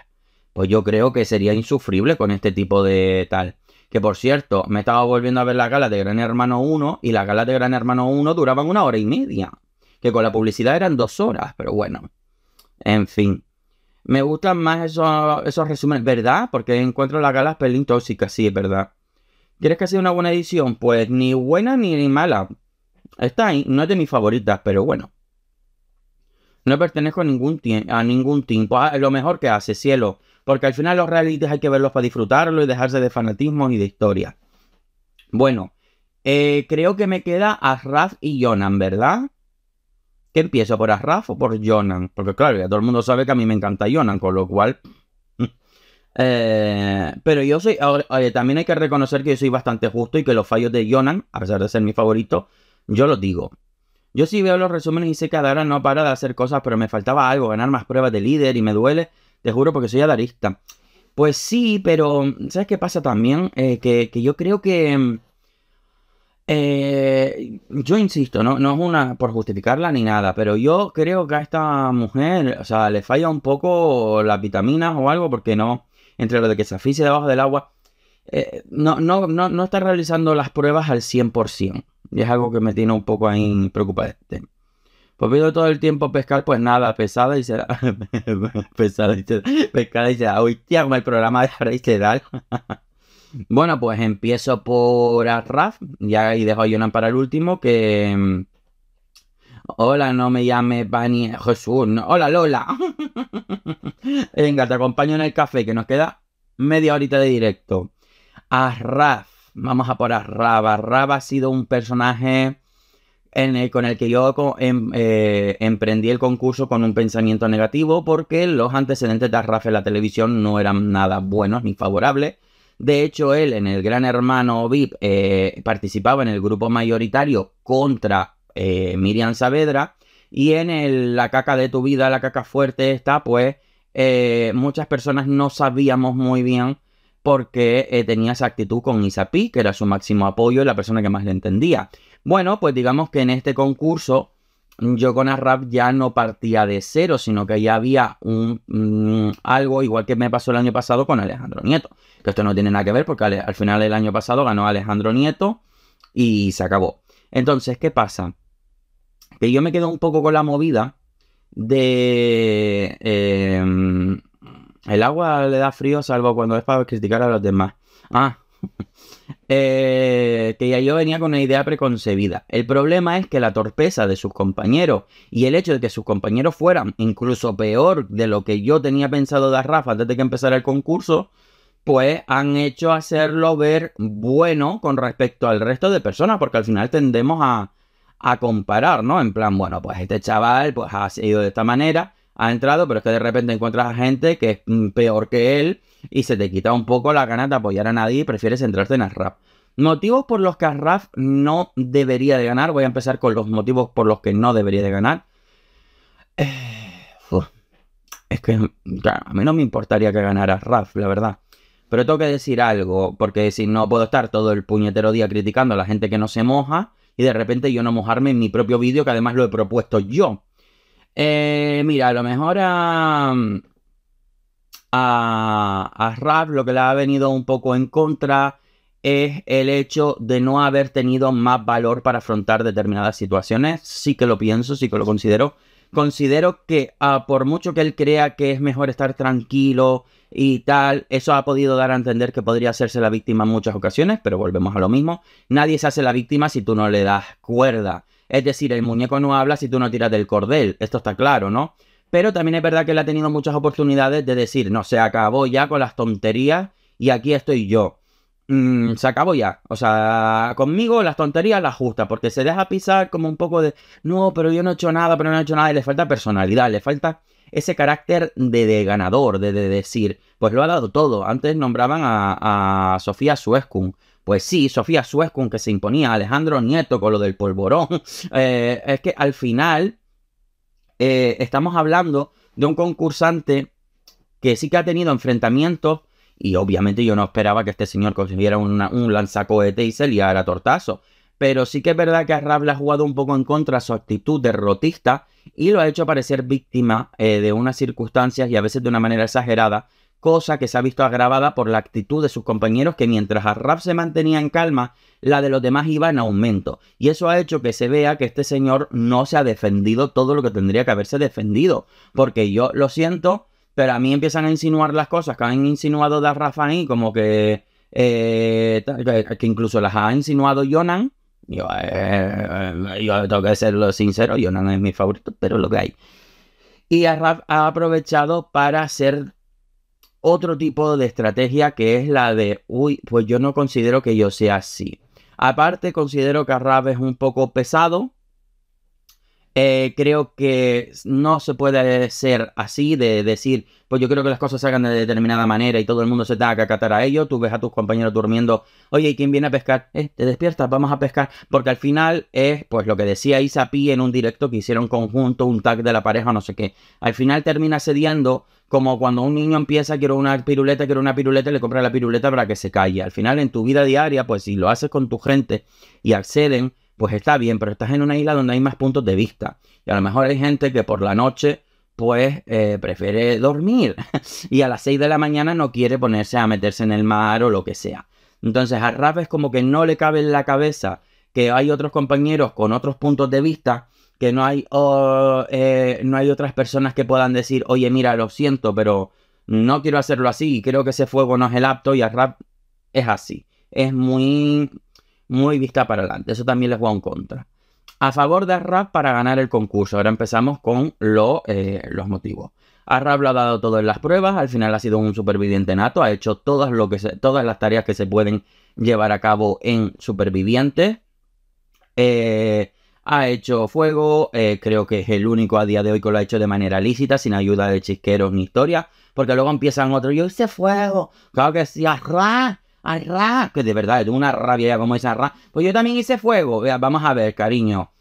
[SPEAKER 1] pues yo creo que sería insufrible con este tipo de tal. Que por cierto, me estaba volviendo a ver la gala de Gran Hermano 1 y la gala de Gran Hermano 1 duraban una hora y media, que con la publicidad eran dos horas, pero bueno, en fin. Me gustan más esos, esos resúmenes, ¿verdad? Porque encuentro la gala pelín tóxicas, sí, es verdad. ¿Quieres que sea una buena edición? Pues ni buena ni, mala. mala. ahí, no es de mis favoritas, pero bueno. No pertenezco a ningún, a ningún team. Ah, lo mejor que hace, cielo. Porque al final los realities hay que verlos para disfrutarlo y dejarse de fanatismo y de historia. Bueno, eh, creo que me queda a Raf y Jonan, ¿verdad? Empiezo por Arraf o por Jonan. Porque claro, ya todo el mundo sabe que a mí me encanta Jonan, con lo cual... *laughs* Eh, pero yo soy, también hay que reconocer que yo soy bastante justo y que los fallos de Jonan, a pesar de ser mi favorito, yo los digo. Yo sí veo los resúmenes y sé que Adara no para de hacer cosas, pero me faltaba algo, ganar más pruebas de líder y me duele, te juro, porque soy adarista. Pues sí, pero ¿sabes qué pasa también? Eh, que, yo creo que mm, eh, yo insisto, no, no es una por justificarla ni nada, pero yo creo que a esta mujer, o sea, le falla un poco las vitaminas o algo, porque no, entre lo de que se asfixie debajo del agua, eh, no, no, no, está realizando las pruebas al 100%, y es algo que me tiene un poco ahí preocupante. Pues pido todo el tiempo pescar, pues nada, pesada y será. *laughs* pesada y será. Pescada y será. Hoy te como el programa de Rey Sedal. Bueno, pues empiezo por Arraf y ahí dejo a Jonan para el último, que... Mm, hola, no me llames Bani Jesús. Hola, Lola. *laughs* Venga, te acompaño en el café, que nos queda media horita de directo. Arraf, vamos a por Arraf. Arraf ha sido un personaje con el que yo em, eh, emprendí el concurso con un pensamiento negativo porque los antecedentes de Arraf en la televisión no eran nada buenos ni favorables. De hecho, él en el Gran Hermano VIP eh, participaba en el grupo mayoritario contra eh, Miriam Saavedra. Y en la caca de tu vida, la caca fuerte está, pues eh, muchas personas no sabíamos muy bien por qué tenía esa actitud con Isapi, que era su máximo apoyo y la persona que más le entendía. Bueno, pues digamos que en este concurso yo con ARRAP ya no partía de cero, sino que ya había un, mm, algo igual que me pasó el año pasado con Alejandro Nieto. Que esto no tiene nada que ver porque al, final del año pasado ganó Alejandro Nieto y se acabó. Entonces, ¿qué pasa? Que yo me quedo un poco con la movida de... Em, el agua le da frío salvo cuando es para criticar a los demás. Ah, eh, que que yo venía con una idea preconcebida. El problema es que la torpeza de sus compañeros y el hecho de que sus compañeros fueran incluso peor de lo que yo tenía pensado dar Rafa antes de que empezara el concurso, pues han hecho hacerlo ver bueno con respecto al resto de personas, porque al final tendemos a, a comparar, ¿no? En plan, bueno, pues este chaval pues ha sido de esta manera ha entrado, pero es que de repente encuentras a gente que es mm, peor que él y se te quita un poco la ganas de apoyar a nadie y prefieres centrarte en Rap. Motivos por los que Raph no debería de ganar. Voy a empezar con los motivos por los que no debería de ganar. Eh, es que a mí no me importaría que ganara Raph, la verdad. Pero tengo que decir algo, porque si no puedo estar todo el puñetero día criticando a la gente que no se moja y de repente yo no mojarme en mi propio vídeo, que además lo he propuesto yo. Eh, mira, a lo mejor a, a, Rap lo que le ha venido un poco en contra es el hecho de no haber tenido más valor para afrontar determinadas situaciones. Sí que lo pienso, sí que lo considero. Considero que ah, por mucho que él crea que es mejor estar tranquilo y tal, eso ha podido dar a entender que podría hacerse la víctima en muchas ocasiones, pero volvemos a lo mismo. Nadie se hace la víctima si tú no le das cuerda. Es decir, el muñeco no habla si tú no tiras del cordel. Esto está claro, ¿no? Pero también es verdad que él ha tenido muchas oportunidades de decir, no, se acabó ya con las tonterías y aquí estoy yo. Mm, se acabó ya. O sea, conmigo las tonterías las justas, porque se deja pisar como un poco de, no, pero yo no he hecho nada, pero no he hecho nada, y le falta personalidad, le falta ese carácter de, ganador, de, decir, pues lo ha dado todo. Antes nombraban a, a Sofía Suescun pues sí, Sofía Suez con que se imponía, Alejandro Nieto con lo del polvorón. *laughs* Eh, es que al final eh, estamos hablando de un concursante que sí que ha tenido enfrentamientos y obviamente yo no esperaba que este señor consiguiera un lanzacohete y se liara tortazo. Pero sí que es verdad que a ha jugado un poco en contra su actitud derrotista y lo ha hecho parecer víctima eh, de unas circunstancias y a veces de una manera exagerada cosa que se ha visto agravada por la actitud de sus compañeros que mientras Arraf se mantenía en calma, la de los demás iba en aumento. Y eso ha hecho que se vea que este señor no se ha defendido todo lo que tendría que haberse defendido. Porque yo lo siento, pero a mí empiezan a insinuar las cosas que han insinuado de Arraf ahí, como eh, que, que incluso las ha insinuado Jonan. Yo, eh, eh, tengo que ser sincero, Jonan es mi favorito, pero lo que hay. Y Arraf ha aprovechado para ser otro tipo de estrategia que es la de, uy, pues yo no considero que yo sea así. Aparte, considero que Rav es un poco pesado, eh, creo que no se puede ser así de decir, pues yo creo que las cosas se hagan de determinada manera y todo el mundo se te que acatar a ello. Tú ves a tus compañeros durmiendo, oye, ¿y quién viene a pescar? Eh, te despiertas, vamos a pescar. Porque al final es, pues lo que decía Isa en un directo que hicieron conjunto, un tag de la pareja, no sé qué. Al final termina cediendo como cuando un niño empieza, quiero una piruleta, quiero una piruleta, le compra la piruleta para que se calle. Al final en tu vida diaria, pues si lo haces con tu gente y acceden, pues está bien, pero estás en una isla donde hay más puntos de vista. Y a lo mejor hay gente que por la noche pues eh, prefiere dormir *laughs* y a las 6 de la mañana no quiere ponerse a meterse en el mar o lo que sea. Entonces a Rap es como que no le cabe en la cabeza que hay otros compañeros con otros puntos de vista, que no hay, eh, no hay otras personas que puedan decir, oye, mira, lo siento, pero no quiero hacerlo así, creo que ese fuego no es el apto y a Rap es así. Es muy muy vista para adelante. Eso también les va en contra. A favor de Arrab para ganar el concurso. Ahora empezamos con eh, los motivos. Arrab lo ha dado todo en las pruebas, al final ha sido un superviviente nato, ha hecho todas, lo que todas las tareas que se pueden llevar a cabo en superviviente. Eh, ha hecho fuego, eh, creo que es el único a día de hoy que lo ha hecho de manera lícita, sin ayuda de chisqueros ni historia, porque luego empiezan otros, yo hice fuego, claro que sí, Arrab Arra, que de verdad, tengo una rabia ya como esa ra. Pues yo también hice fuego. Vea, vamos a ver, cariño.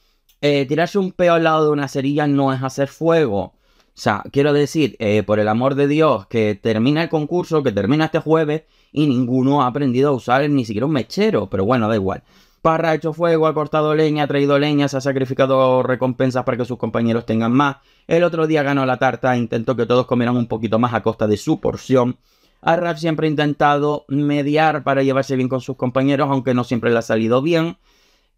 [SPEAKER 1] Eh, tirarse un peo al lado de una cerilla no es hacer fuego. O sea, quiero decir, eh, por el amor de Dios, que termina el concurso, que termina este jueves y ninguno ha aprendido a usar ni siquiera un mechero, pero bueno, da igual. Parra ha hecho fuego, ha cortado leña, ha traído leña, se ha sacrificado recompensas para que sus compañeros tengan más. El otro día ganó la tarta, intentó que todos comieran un poquito más a costa de su porción. Arraf siempre ha intentado mediar para llevarse bien con sus compañeros, aunque no siempre le ha salido bien.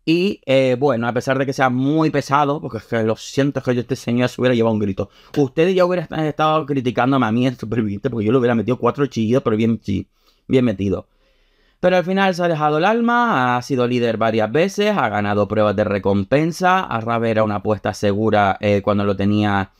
[SPEAKER 1] Y eh, bueno, a pesar de que sea muy pesado, porque es que lo siento, que yo este señor se hubiera llevado un grito. Ustedes ya hubieran estado criticándome a mí en *laughs* superviviente, porque yo le hubiera metido cuatro chillidos, pero bien, bien metido. Pero al final se ha dejado el alma, ha sido líder varias veces, ha ganado pruebas de recompensa. Arrab era una apuesta segura eh, cuando lo tenía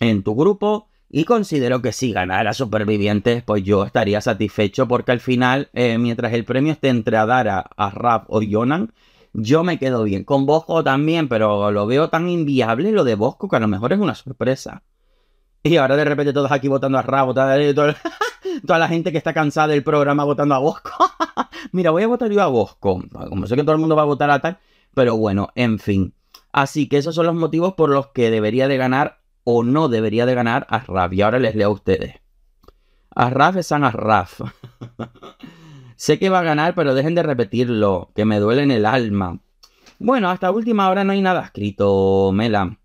[SPEAKER 1] en tu grupo. Y considero que si ganara Supervivientes, pues yo estaría satisfecho porque al final, eh, mientras el premio esté entre Adara, a Rap o Jonan, yo me quedo bien. Con Bosco también, pero lo veo tan inviable lo de Bosco que a lo mejor es una sorpresa. Y ahora de repente todos aquí votando a Rap, *laughs* toda la gente que está cansada del programa votando a Bosco. *laughs* Mira, voy a votar yo a Bosco. Como sé que todo el mundo va a votar a tal, pero bueno, en fin. Así que esos son los motivos por los que debería de ganar o no debería de ganar a Y ahora les leo a ustedes. Raf es San Arraf. *laughs* sé que va a ganar, pero dejen de repetirlo, que me duele en el alma. Bueno, hasta última hora no hay nada escrito, Mela.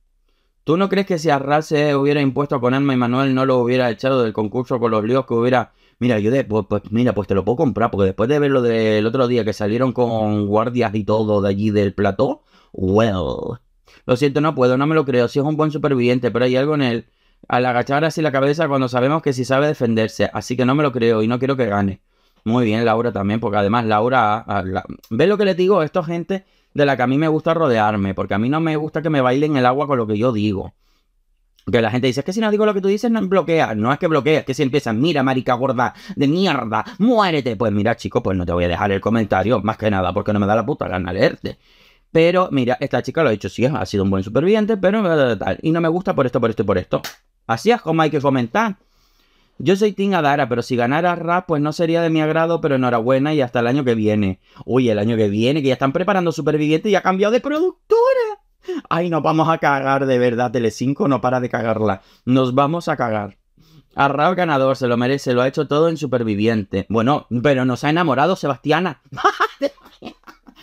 [SPEAKER 1] ¿Tú no crees que si Arraf se hubiera impuesto con Alma y Manuel no lo hubiera echado del concurso con los líos que hubiera... Mira, yo de, pues, pues, mira, pues te lo puedo comprar, porque después de ver lo del otro día que salieron con guardias y todo de allí del plató, well, lo siento, no puedo, no me lo creo. Si es un buen superviviente, pero hay algo en él. Al agachar así la cabeza cuando sabemos que sí sabe defenderse. Así que no me lo creo y no quiero que gane. Muy bien, Laura también, porque además Laura... ¿Ves lo que le digo? a Esto gente de la que a mí me gusta rodearme, porque a mí no me gusta que me bailen el agua con lo que yo digo. Que la gente dice, es que si no digo lo que tú dices, no bloquea. No es que bloquea, es que si empiezan, mira, marica gorda, de mierda, muérete. Pues mira, chico, pues no te voy a dejar el comentario, más que nada, porque no me da la puta gana leerte. Pero mira, esta chica lo ha hecho, sí, ha sido un buen superviviente, pero eh, eh, tal. Y no me gusta por esto, por esto y por esto. Así es como hay que comentar. Yo soy Ting Adara, pero si ganara Rap, pues no sería de mi agrado, pero enhorabuena y hasta el año que viene. Uy, el año que viene, que ya están preparando Superviviente y ha cambiado de productora. Ay, nos vamos a cagar de verdad, Telecinco no para de cagarla. Nos vamos a cagar. A Rap ganador, se lo merece, lo ha hecho todo en Superviviente. Bueno, pero nos ha enamorado Sebastiana. *laughs*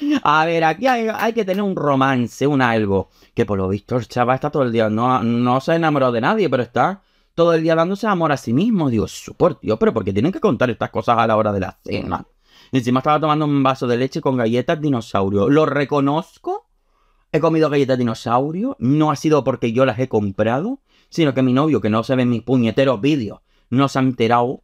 [SPEAKER 1] *laughs* A ver, aquí hay, que tener un romance, un algo. Que por lo visto el chaval está todo el día, no, no se ha enamorado de nadie, pero está todo el día dándose amor a sí mismo. Dios, por Dios, pero porque tienen que contar estas cosas a la hora de la cena. Encima estaba tomando un vaso de leche con galletas dinosaurio. Lo reconozco. He comido galletas dinosaurio. No ha sido porque yo las he comprado, sino que mi novio, que no se ve en mis puñeteros vídeos, no se ha enterado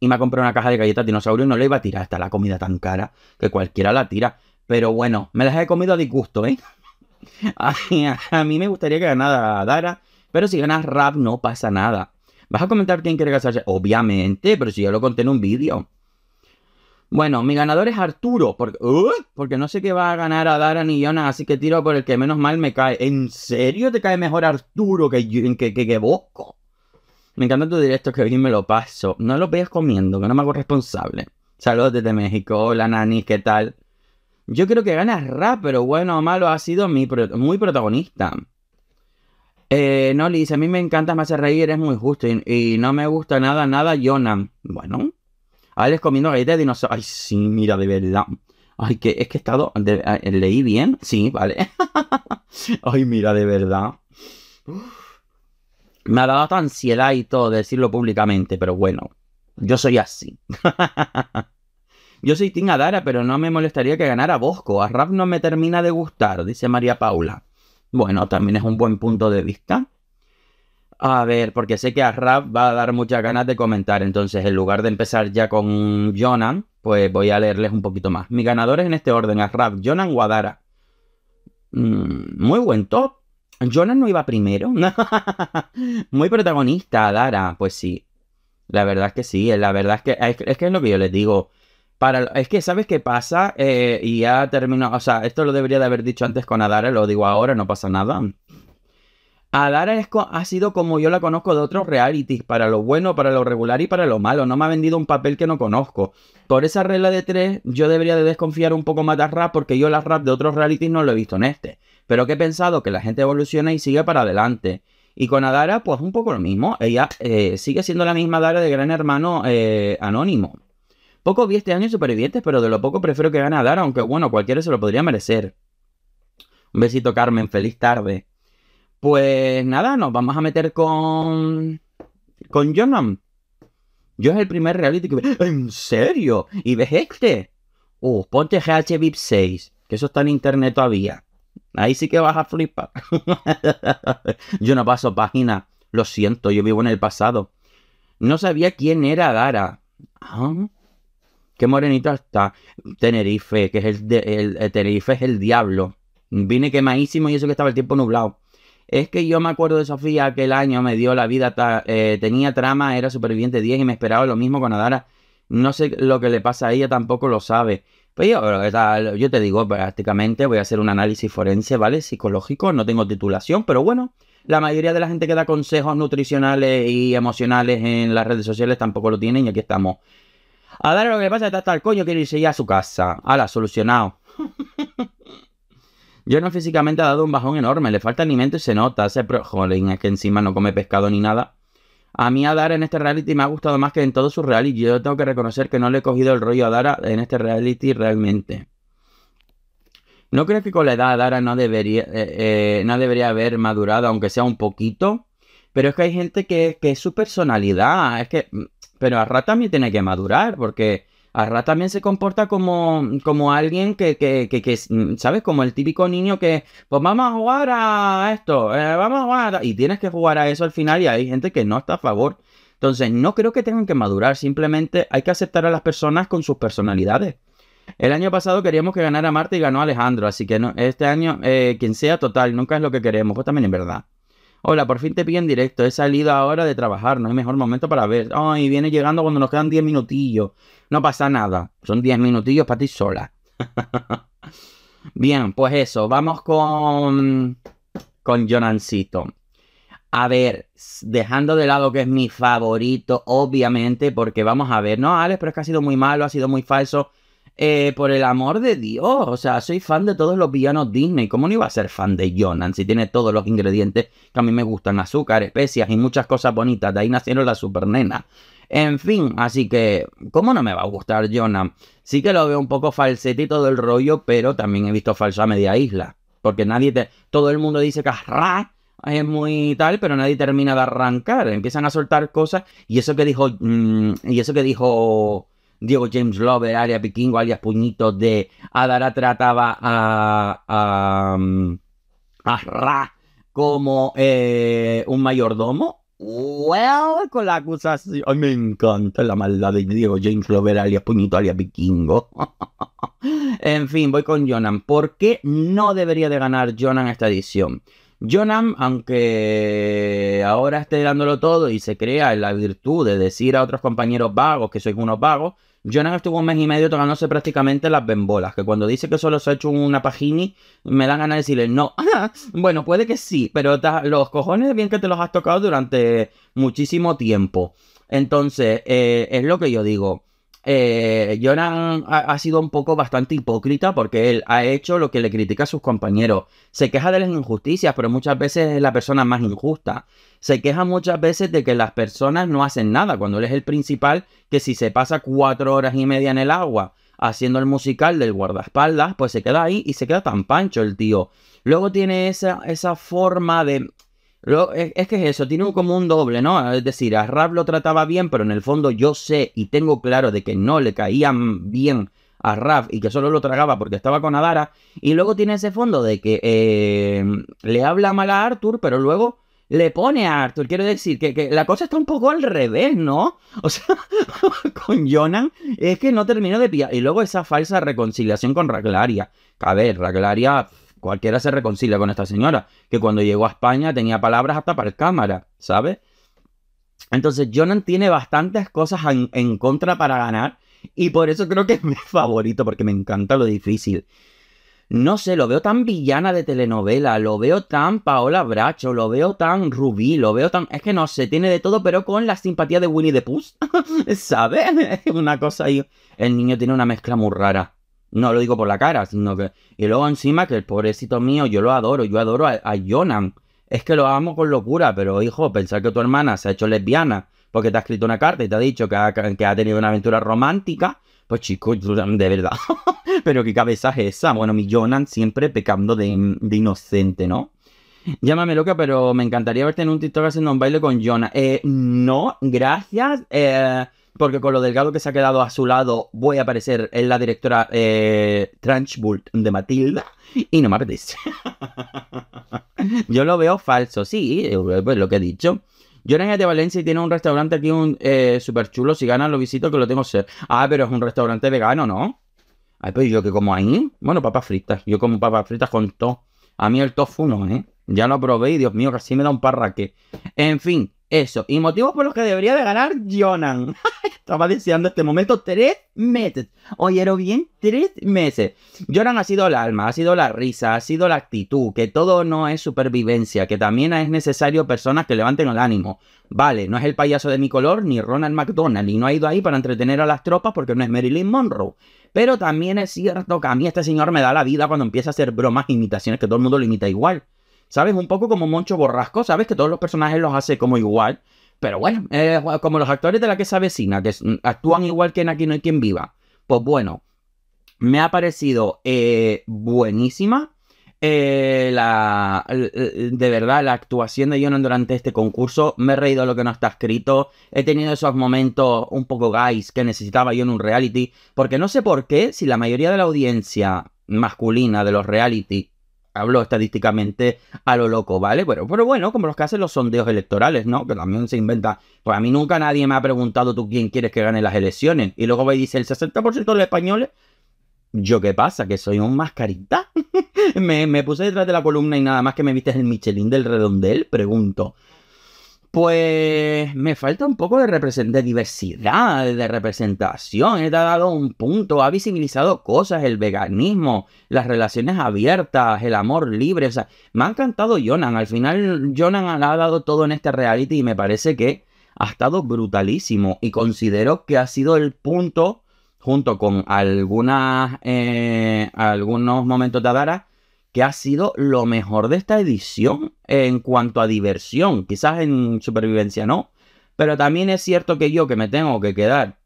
[SPEAKER 1] y me ha comprado una caja de galletas dinosaurio y no le iba a tirar. Está la comida tan cara que cualquiera la tira. Pero bueno, me las he comido a disgusto, ¿eh? *laughs* a, mí, me gustaría que ganara Dara, pero si ganas Rap no pasa nada. ¿Vas a comentar quién quiere casarse? Obviamente, pero si yo lo conté en un vídeo. Bueno, mi ganador es Arturo, porque, porque no sé qué va a ganar a Dara ni Jonas, así que tiro por el que menos mal me cae. ¿En serio te cae mejor Arturo que, que, que, que Bosco? Me encanta tu directo, que hoy me lo paso. No lo veas comiendo, que no me hago responsable. Saludos desde México. Hola, Nani, ¿qué tal? Yo creo que ganas rap, pero bueno malo ha sido mi muy protagonista. Eh, no, Liz, a mí me encanta, me hace reír, Eres muy justo. Y, no me gusta nada, nada, Jonan. Bueno, Alex comiendo galletas de dinosaurio. Ay, sí, mira, de verdad. Ay, que es que he estado. Eh, leí bien. Sí, vale. *laughs* Ay, mira, de verdad. Me ha dado ansiedad y todo decirlo públicamente, pero bueno, yo soy así. *laughs* yo soy Tim Adara, pero no me molestaría que ganara Bosco. A Rap no me termina de gustar, dice María Paula. Bueno, también es un buen punto de vista. A ver, porque sé que a Rap va a dar muchas ganas de comentar, entonces en lugar de empezar ya con Jonan, pues voy a leerles un poquito más. Mi ganador es en este orden, a Rap, Jonan Guadara. Mm, muy buen top. ¿Jonas no iba primero. *laughs* Muy protagonista, Adara. Pues sí. La verdad es que sí. La verdad es que es, que es lo que yo les digo. Para, es que, ¿sabes qué pasa? Eh, y ya terminó. O sea, esto lo debería de haber dicho antes con Adara. Lo digo ahora, no pasa nada. Adara ha sido como yo la conozco de otros realities, para lo bueno, para lo regular y para lo malo. No me ha vendido un papel que no conozco. Por esa regla de tres, yo debería de desconfiar un poco más de rap porque yo la rap de otros realities no lo he visto en este pero que he pensado que la gente evoluciona y sigue para adelante. Y con Adara, pues un poco lo mismo. Ella eh, sigue siendo la misma Adara de Gran Hermano eh, Anónimo. Poco vi este año Supervivientes, pero de lo poco prefiero que gane Adara, aunque bueno, cualquiera se lo podría merecer. Un besito, Carmen, feliz tarde. Pues nada, nos vamos a meter con. con Jonam Yo es el primer reality que ¿En serio? ¿Y ves este? Uh, ponte GH VIP 6, que eso está en internet todavía. Ahí sí que vas a flipar. *laughs* yo no paso página. Lo siento, yo vivo en el pasado. No sabía quién era Dara. ¿Ah? Qué morenita está. Tenerife, que es el, eh, Tenerife es el diablo. Vine quemadísimo y eso que estaba el tiempo nublado. Es que yo me acuerdo de Sofía aquel año, me dio la vida, eh, tenía trama, era superviviente 10 y me esperaba lo mismo con Adara. No sé lo que le pasa a ella, tampoco lo sabe. Pues yo, te digo, prácticamente voy a hacer un análisis forense, ¿vale? Psicológico, no tengo titulación, pero bueno, la mayoría de la gente que da consejos nutricionales y emocionales en las redes sociales tampoco lo tienen y aquí estamos. A dar lo que le pasa, está hasta el coño, quiere irse ya a su casa. la solucionado. *laughs* Yo no físicamente ha dado un bajón enorme, le falta alimento y se nota. Se pro... Jolín, es que encima no come pescado ni nada. A mí a Dara en este reality me ha gustado más que en todos sus reality. Yo tengo que reconocer que no le he cogido el rollo a Dara en este reality realmente. ¿No creo que con la edad Dara no debería, eh, eh, no debería haber madurado, aunque sea un poquito? Pero es que hay gente que, que es su personalidad. Es que. Mm, pero Arra también tiene que madurar, porque Arra también se comporta como, como alguien que, que, que, mm, ¿sabes? Como el típico niño que, pues vamos a jugar a esto, eh, vamos a jugar a... Y tienes que jugar a eso al final y hay gente que no está a favor. Entonces, no creo que tengan que madurar, simplemente hay que aceptar a las personas con sus personalidades. El año pasado queríamos que ganara Marta y ganó Alejandro, así que no, este año, eh, quien sea, total, nunca es lo que queremos, pues también es verdad. Hola, por fin te pillo en directo. He salido ahora de trabajar. No hay mejor momento para ver. Ay, viene llegando cuando nos quedan 10 minutillos. No pasa nada. Son 10 minutillos para ti sola. *laughs* Bien, pues eso. Vamos con. Con Jonancito. A ver, dejando de lado que es mi favorito, obviamente, porque vamos a ver. No, Alex, pero es que ha sido muy malo, ha sido muy falso. Eh, por el amor de Dios, o sea, soy fan de todos los villanos Disney. ¿Cómo no iba a ser fan de Jonan si tiene todos los ingredientes que a mí me gustan? Azúcar, especias y muchas cosas bonitas. De ahí nacieron las supernenas. En fin, así que, ¿cómo no me va a gustar Jonan? Sí que lo veo un poco falsetito del rollo, pero también he visto falso a media isla. Porque nadie te. Todo el mundo dice que es muy tal, pero nadie termina de arrancar. Empiezan a soltar cosas. Y eso que dijo. Mm, y eso que dijo Diego James Lover, Alias Piquingo, alias Puñito de Adara trataba a, mm, Ra como eh, un mayordomo. Well, con la acusación. me encanta la maldad de Diego James Lover, alias Puñito, alias Vikingo. *laughs* en fin, voy con Jonan. ¿Por qué no debería de ganar Jonan esta edición? Jonan aunque ahora esté dándolo todo y se crea en la virtud de decir a otros compañeros vagos que soy uno vagos, Jonathan estuvo un mes y medio tocándose prácticamente las bembolas, que cuando dice que solo se ha hecho una pagini, me dan ganas de decirle, no, *laughs* bueno, puede que sí, pero los cojones bien que te los has tocado durante muchísimo tiempo. Entonces, eh, es lo que yo digo. Eh, Jonan ha, sido un poco bastante hipócrita porque él ha hecho lo que le critica a sus compañeros. Se queja de las injusticias, pero muchas veces es la persona más injusta. Se queja muchas veces de que las personas no hacen nada, cuando él es el principal, que si se pasa cuatro horas y media en el agua haciendo el musical del guardaespaldas, pues se queda ahí y se queda tan pancho el tío. Luego tiene esa, esa forma de es, que es eso, tiene como un doble, ¿no? Es decir, a Raf lo trataba bien, pero en el fondo yo sé y tengo claro de que no le caían bien a Raf y que solo lo tragaba porque estaba con Adara. Y luego tiene ese fondo de que eh, le habla mal a Arthur, pero luego le pone a Arthur. Quiero decir que, la cosa está un poco al revés, ¿no? *laughs* O sea, *laughs* con Jonan es que no terminó de pillar. Y luego esa falsa reconciliación con Raglaria. a ver, Raglaria Cualquiera se reconcilia con esta señora, que cuando llegó a España tenía palabras hasta para el cámara, ¿sabes? Entonces Jonan tiene bastantes cosas en, contra para ganar y por eso creo que es mi favorito, porque me encanta lo difícil. No sé, lo veo tan villana de telenovela, lo veo tan Paola Bracho, lo veo tan Rubí, lo veo tan... Es que no sé, tiene de todo, pero con la simpatía de Winnie the Pooh, *laughs* ¿sabes? *laughs* Es una cosa ahí... El niño tiene una mezcla muy rara. No lo digo por la cara, sino que. Y luego encima que el pobrecito mío, yo lo adoro, yo adoro a, Jonan. Es que lo amo con locura, pero hijo, pensar que tu hermana se ha hecho lesbiana porque te ha escrito una carta y te ha dicho que ha, que ha tenido una aventura romántica. Pues chicos, de verdad. *laughs* pero qué cabeza es esa. Bueno, mi Jonan siempre pecando de, inocente, ¿no? Llámame loca, pero me encantaría verte en un TikTok haciendo un baile con Jonan. Eh, no, gracias. Eh, porque con lo delgado que se ha quedado a su lado, voy a aparecer en eh, la directora eh, de Matilda y no me apetece. *laughs* Yo lo veo falso, sí, eh, pues lo que he dicho. Yo era de Valencia y tiene un restaurante aquí un, eh, súper chulo. Si ganan, lo visito que lo tengo ser. Ah, pero es un restaurante vegano, ¿no? Ay, pues yo que como ahí. Bueno, papas fritas. Yo como papas fritas con todo. A mí el tofu no, ¿eh? Ya lo probé y Dios mío, casi me da un parraque. En fin, eso. Y motivos por los que debería de ganar Jonan. *laughs* Estaba deseando este momento tres meses. Oyeron bien, tres meses. Jonan ha sido el alma, ha sido la risa, ha sido la actitud, que todo no es supervivencia, que también es necesario personas que levanten el ánimo. Vale, no es el payaso de mi color ni Ronald McDonald y no ha ido ahí para entretener a las tropas porque no es Marilyn Monroe. Pero también es cierto que a mí este señor me da la vida cuando empieza a hacer bromas e imitaciones que todo el mundo lo imita igual. ¿sabes? Un poco como Moncho Borrasco, ¿sabes? Que todos los personajes los hace como igual. Pero bueno, eh, como los actores de la que se avecina, que mm, actúan igual que en Aquí no hay quien viva. Pues bueno, me ha parecido eh, buenísima. Eh, la, de verdad, la actuación de Jonan durante este concurso, me he reído de lo que no está escrito, he tenido esos momentos un poco guys que necesitaba yo en un reality, porque no sé por qué, si la mayoría de la audiencia masculina de los reality hablo estadísticamente a lo loco, ¿vale? Pero, pero bueno, como los que hacen los sondeos electorales, ¿no? Que también se inventa. Pues a mí nunca nadie me ha preguntado tú quién quieres que gane las elecciones. Y luego y dice el 60% de los españoles. ¿Yo qué pasa? ¿Que soy un mascarita? *laughs* me, me puse detrás de la columna y nada más que me viste el Michelin del redondel, pregunto. Pues me falta un poco de, diversidad, de representación. Él ha dado un punto, ha visibilizado cosas, el veganismo, las relaciones abiertas, el amor libre. O sea, me ha encantado Jonan. Al final, Jonan ha dado todo en este reality y me parece que ha estado brutalísimo. Y considero que ha sido el punto, junto con algunas, eh, algunos momentos de Adara, que ha sido lo mejor de esta edición en cuanto a diversión. Quizás en supervivencia no. Pero también es cierto que yo que me tengo que quedar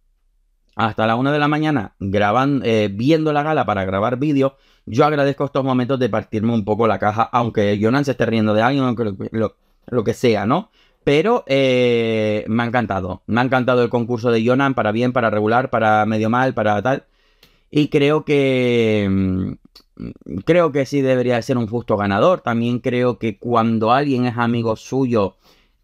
[SPEAKER 1] hasta la una de la mañana grabando, eh, viendo la gala para grabar vídeo. yo agradezco estos momentos de partirme un poco la caja, aunque Jonan se esté riendo de alguien, aunque lo, que sea, ¿no? Pero eh, me ha encantado. Me ha encantado el concurso de Jonan para bien, para regular, para medio mal, para tal. Y creo que mm, Mm, creo que sí debería ser un justo ganador. También creo que cuando alguien es amigo suyo,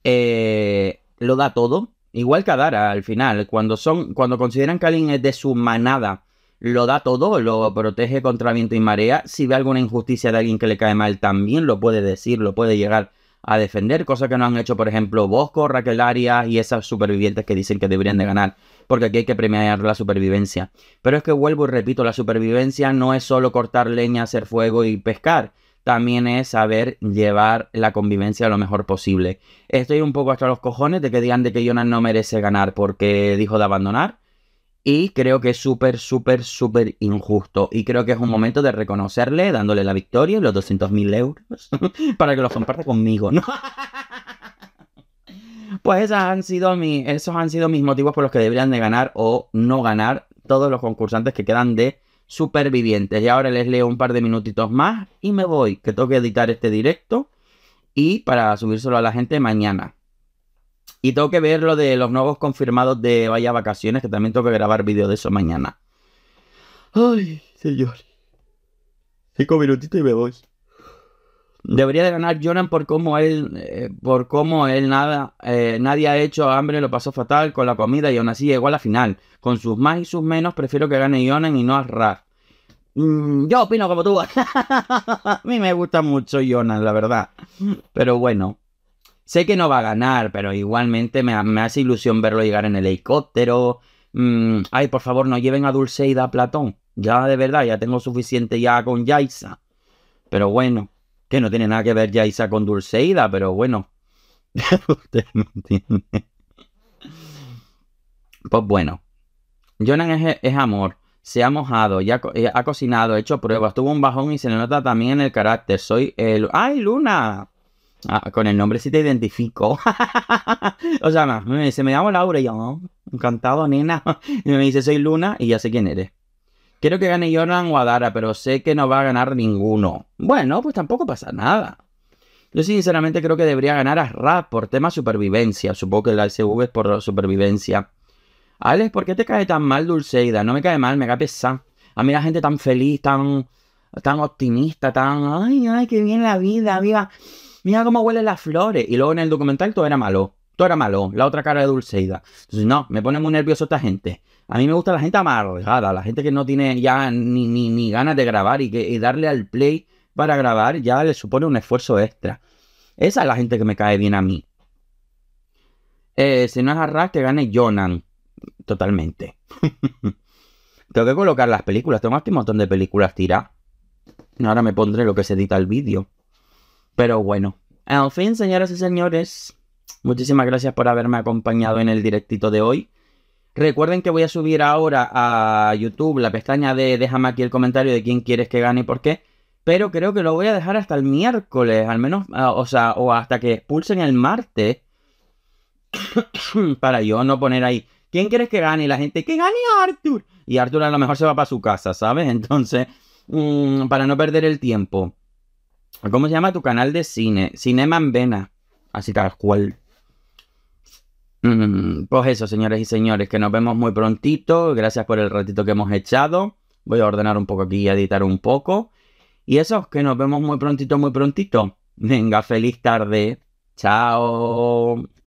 [SPEAKER 1] eh, lo da todo. Igual que a al final, cuando, son, cuando consideran que alguien es de su manada, lo da todo, lo protege contra viento y marea. Si ve alguna injusticia de alguien que le cae mal, también lo puede decir, lo puede llegar a defender, cosa que no han hecho, por ejemplo, Bosco, Raquel y esas supervivientes que dicen que deberían de ganar porque aquí hay que premiar la supervivencia. Pero es que vuelvo y repito, la supervivencia no es solo cortar leña, hacer fuego y pescar también es saber llevar la convivencia lo mejor posible. Estoy un poco hasta los cojones de que digan de que Jonas no merece ganar porque dijo de abandonar. Y creo que es súper, súper, súper injusto. Y creo que es un momento de reconocerle, dándole la victoria y los 200.000 euros *laughs* para que los comparta conmigo, ¿no? *laughs* Pues han sido esos han sido mis motivos por los que deberían de ganar o no ganar todos los concursantes que quedan de supervivientes. Y ahora les leo un par de minutitos más y me voy, que tengo que editar este directo y para subírselo a la gente mañana. Y tengo que ver lo de los nuevos confirmados de Vaya Vacaciones, que también tengo que grabar vídeo de eso mañana. Ay, señor. Cinco minutitos y me voy. Debería de ganar Jonan por cómo él, eh, por cómo él nada, eh, nadie ha hecho hambre, lo pasó fatal con la comida y aún así llegó a la final. Con sus más y sus menos, prefiero que gane Jonan y no a Raf. Mm, yo opino como tú. *laughs* a mí me gusta mucho Jonan, la verdad. Pero bueno, sé que no va a ganar, pero igualmente me, hace ilusión verlo llegar en el helicóptero. Mm, ay, por favor, no lleven a Dulceida a Platón. Ya de verdad, ya tengo suficiente ya con Yaisa. Pero bueno que no tiene nada que ver ya Isa con Dulceida, pero bueno, usted no entiende. Pues bueno, Jonan es, amor, se ha mojado, ya eh, ha cocinado, hecho pruebas, tuvo un bajón y se le nota también el carácter. Soy el... ¡Ay, Luna! Ah, con el nombre sí te identifico. *laughs* o sea, me se me llama Laura y yo, oh, encantado, nena. *laughs* Y me dice, soy Luna y ya sé quién eres. Quiero que gane Jordan Guadara pero sé que no va a ganar ninguno. Bueno, pues tampoco pasa nada. Yo sinceramente creo que debería ganar a Rap por tema supervivencia. Supongo que la SV es por supervivencia. Alex, ¿por qué te cae tan mal Dulceida? No me cae mal, me cae pesada. A mí la gente tan feliz, tan, tan optimista, tan... Ay, ay, qué bien la vida, viva. Mira cómo huelen las flores. Y luego en el documental todo era malo. Era malo, la otra cara de Dulceida. Entonces, no, me pone muy nervioso esta gente. A mí me gusta la gente amargada, la gente que no tiene ya ni, ganas de grabar y que darle al play para grabar ya le supone un esfuerzo extra. Esa es la gente que me cae bien a mí. Eh, si no es Arras, que gane Jonan. Totalmente. *laughs* tengo que colocar las películas. Tengo aquí un montón de películas tiradas. Ahora me pondré lo que se edita el vídeo. Pero bueno. al fin, señoras y señores. Muchísimas gracias por haberme acompañado en el directito de hoy. Recuerden que voy a subir ahora a YouTube la pestaña de déjame aquí el comentario de quién quieres que gane y por qué. Pero creo que lo voy a dejar hasta el miércoles, al menos, ah, o sea, o hasta que expulsen el martes. *coughs* para yo no poner ahí. ¿Quién quieres que gane? Y la gente, que gane Arthur. Y Arthur a lo mejor se va para su casa, ¿sabes? *laughs* Entonces, mm, para no perder el tiempo. ¿Cómo se llama tu canal de cine? Cinema en Vena. Así tal cual. Mm, pues eso, señores y señores, que nos vemos muy prontito. Gracias por el ratito que hemos echado. Voy a ordenar un poco aquí y editar un poco. Y eso, que nos vemos muy prontito, muy prontito. Venga, feliz tarde. Chao.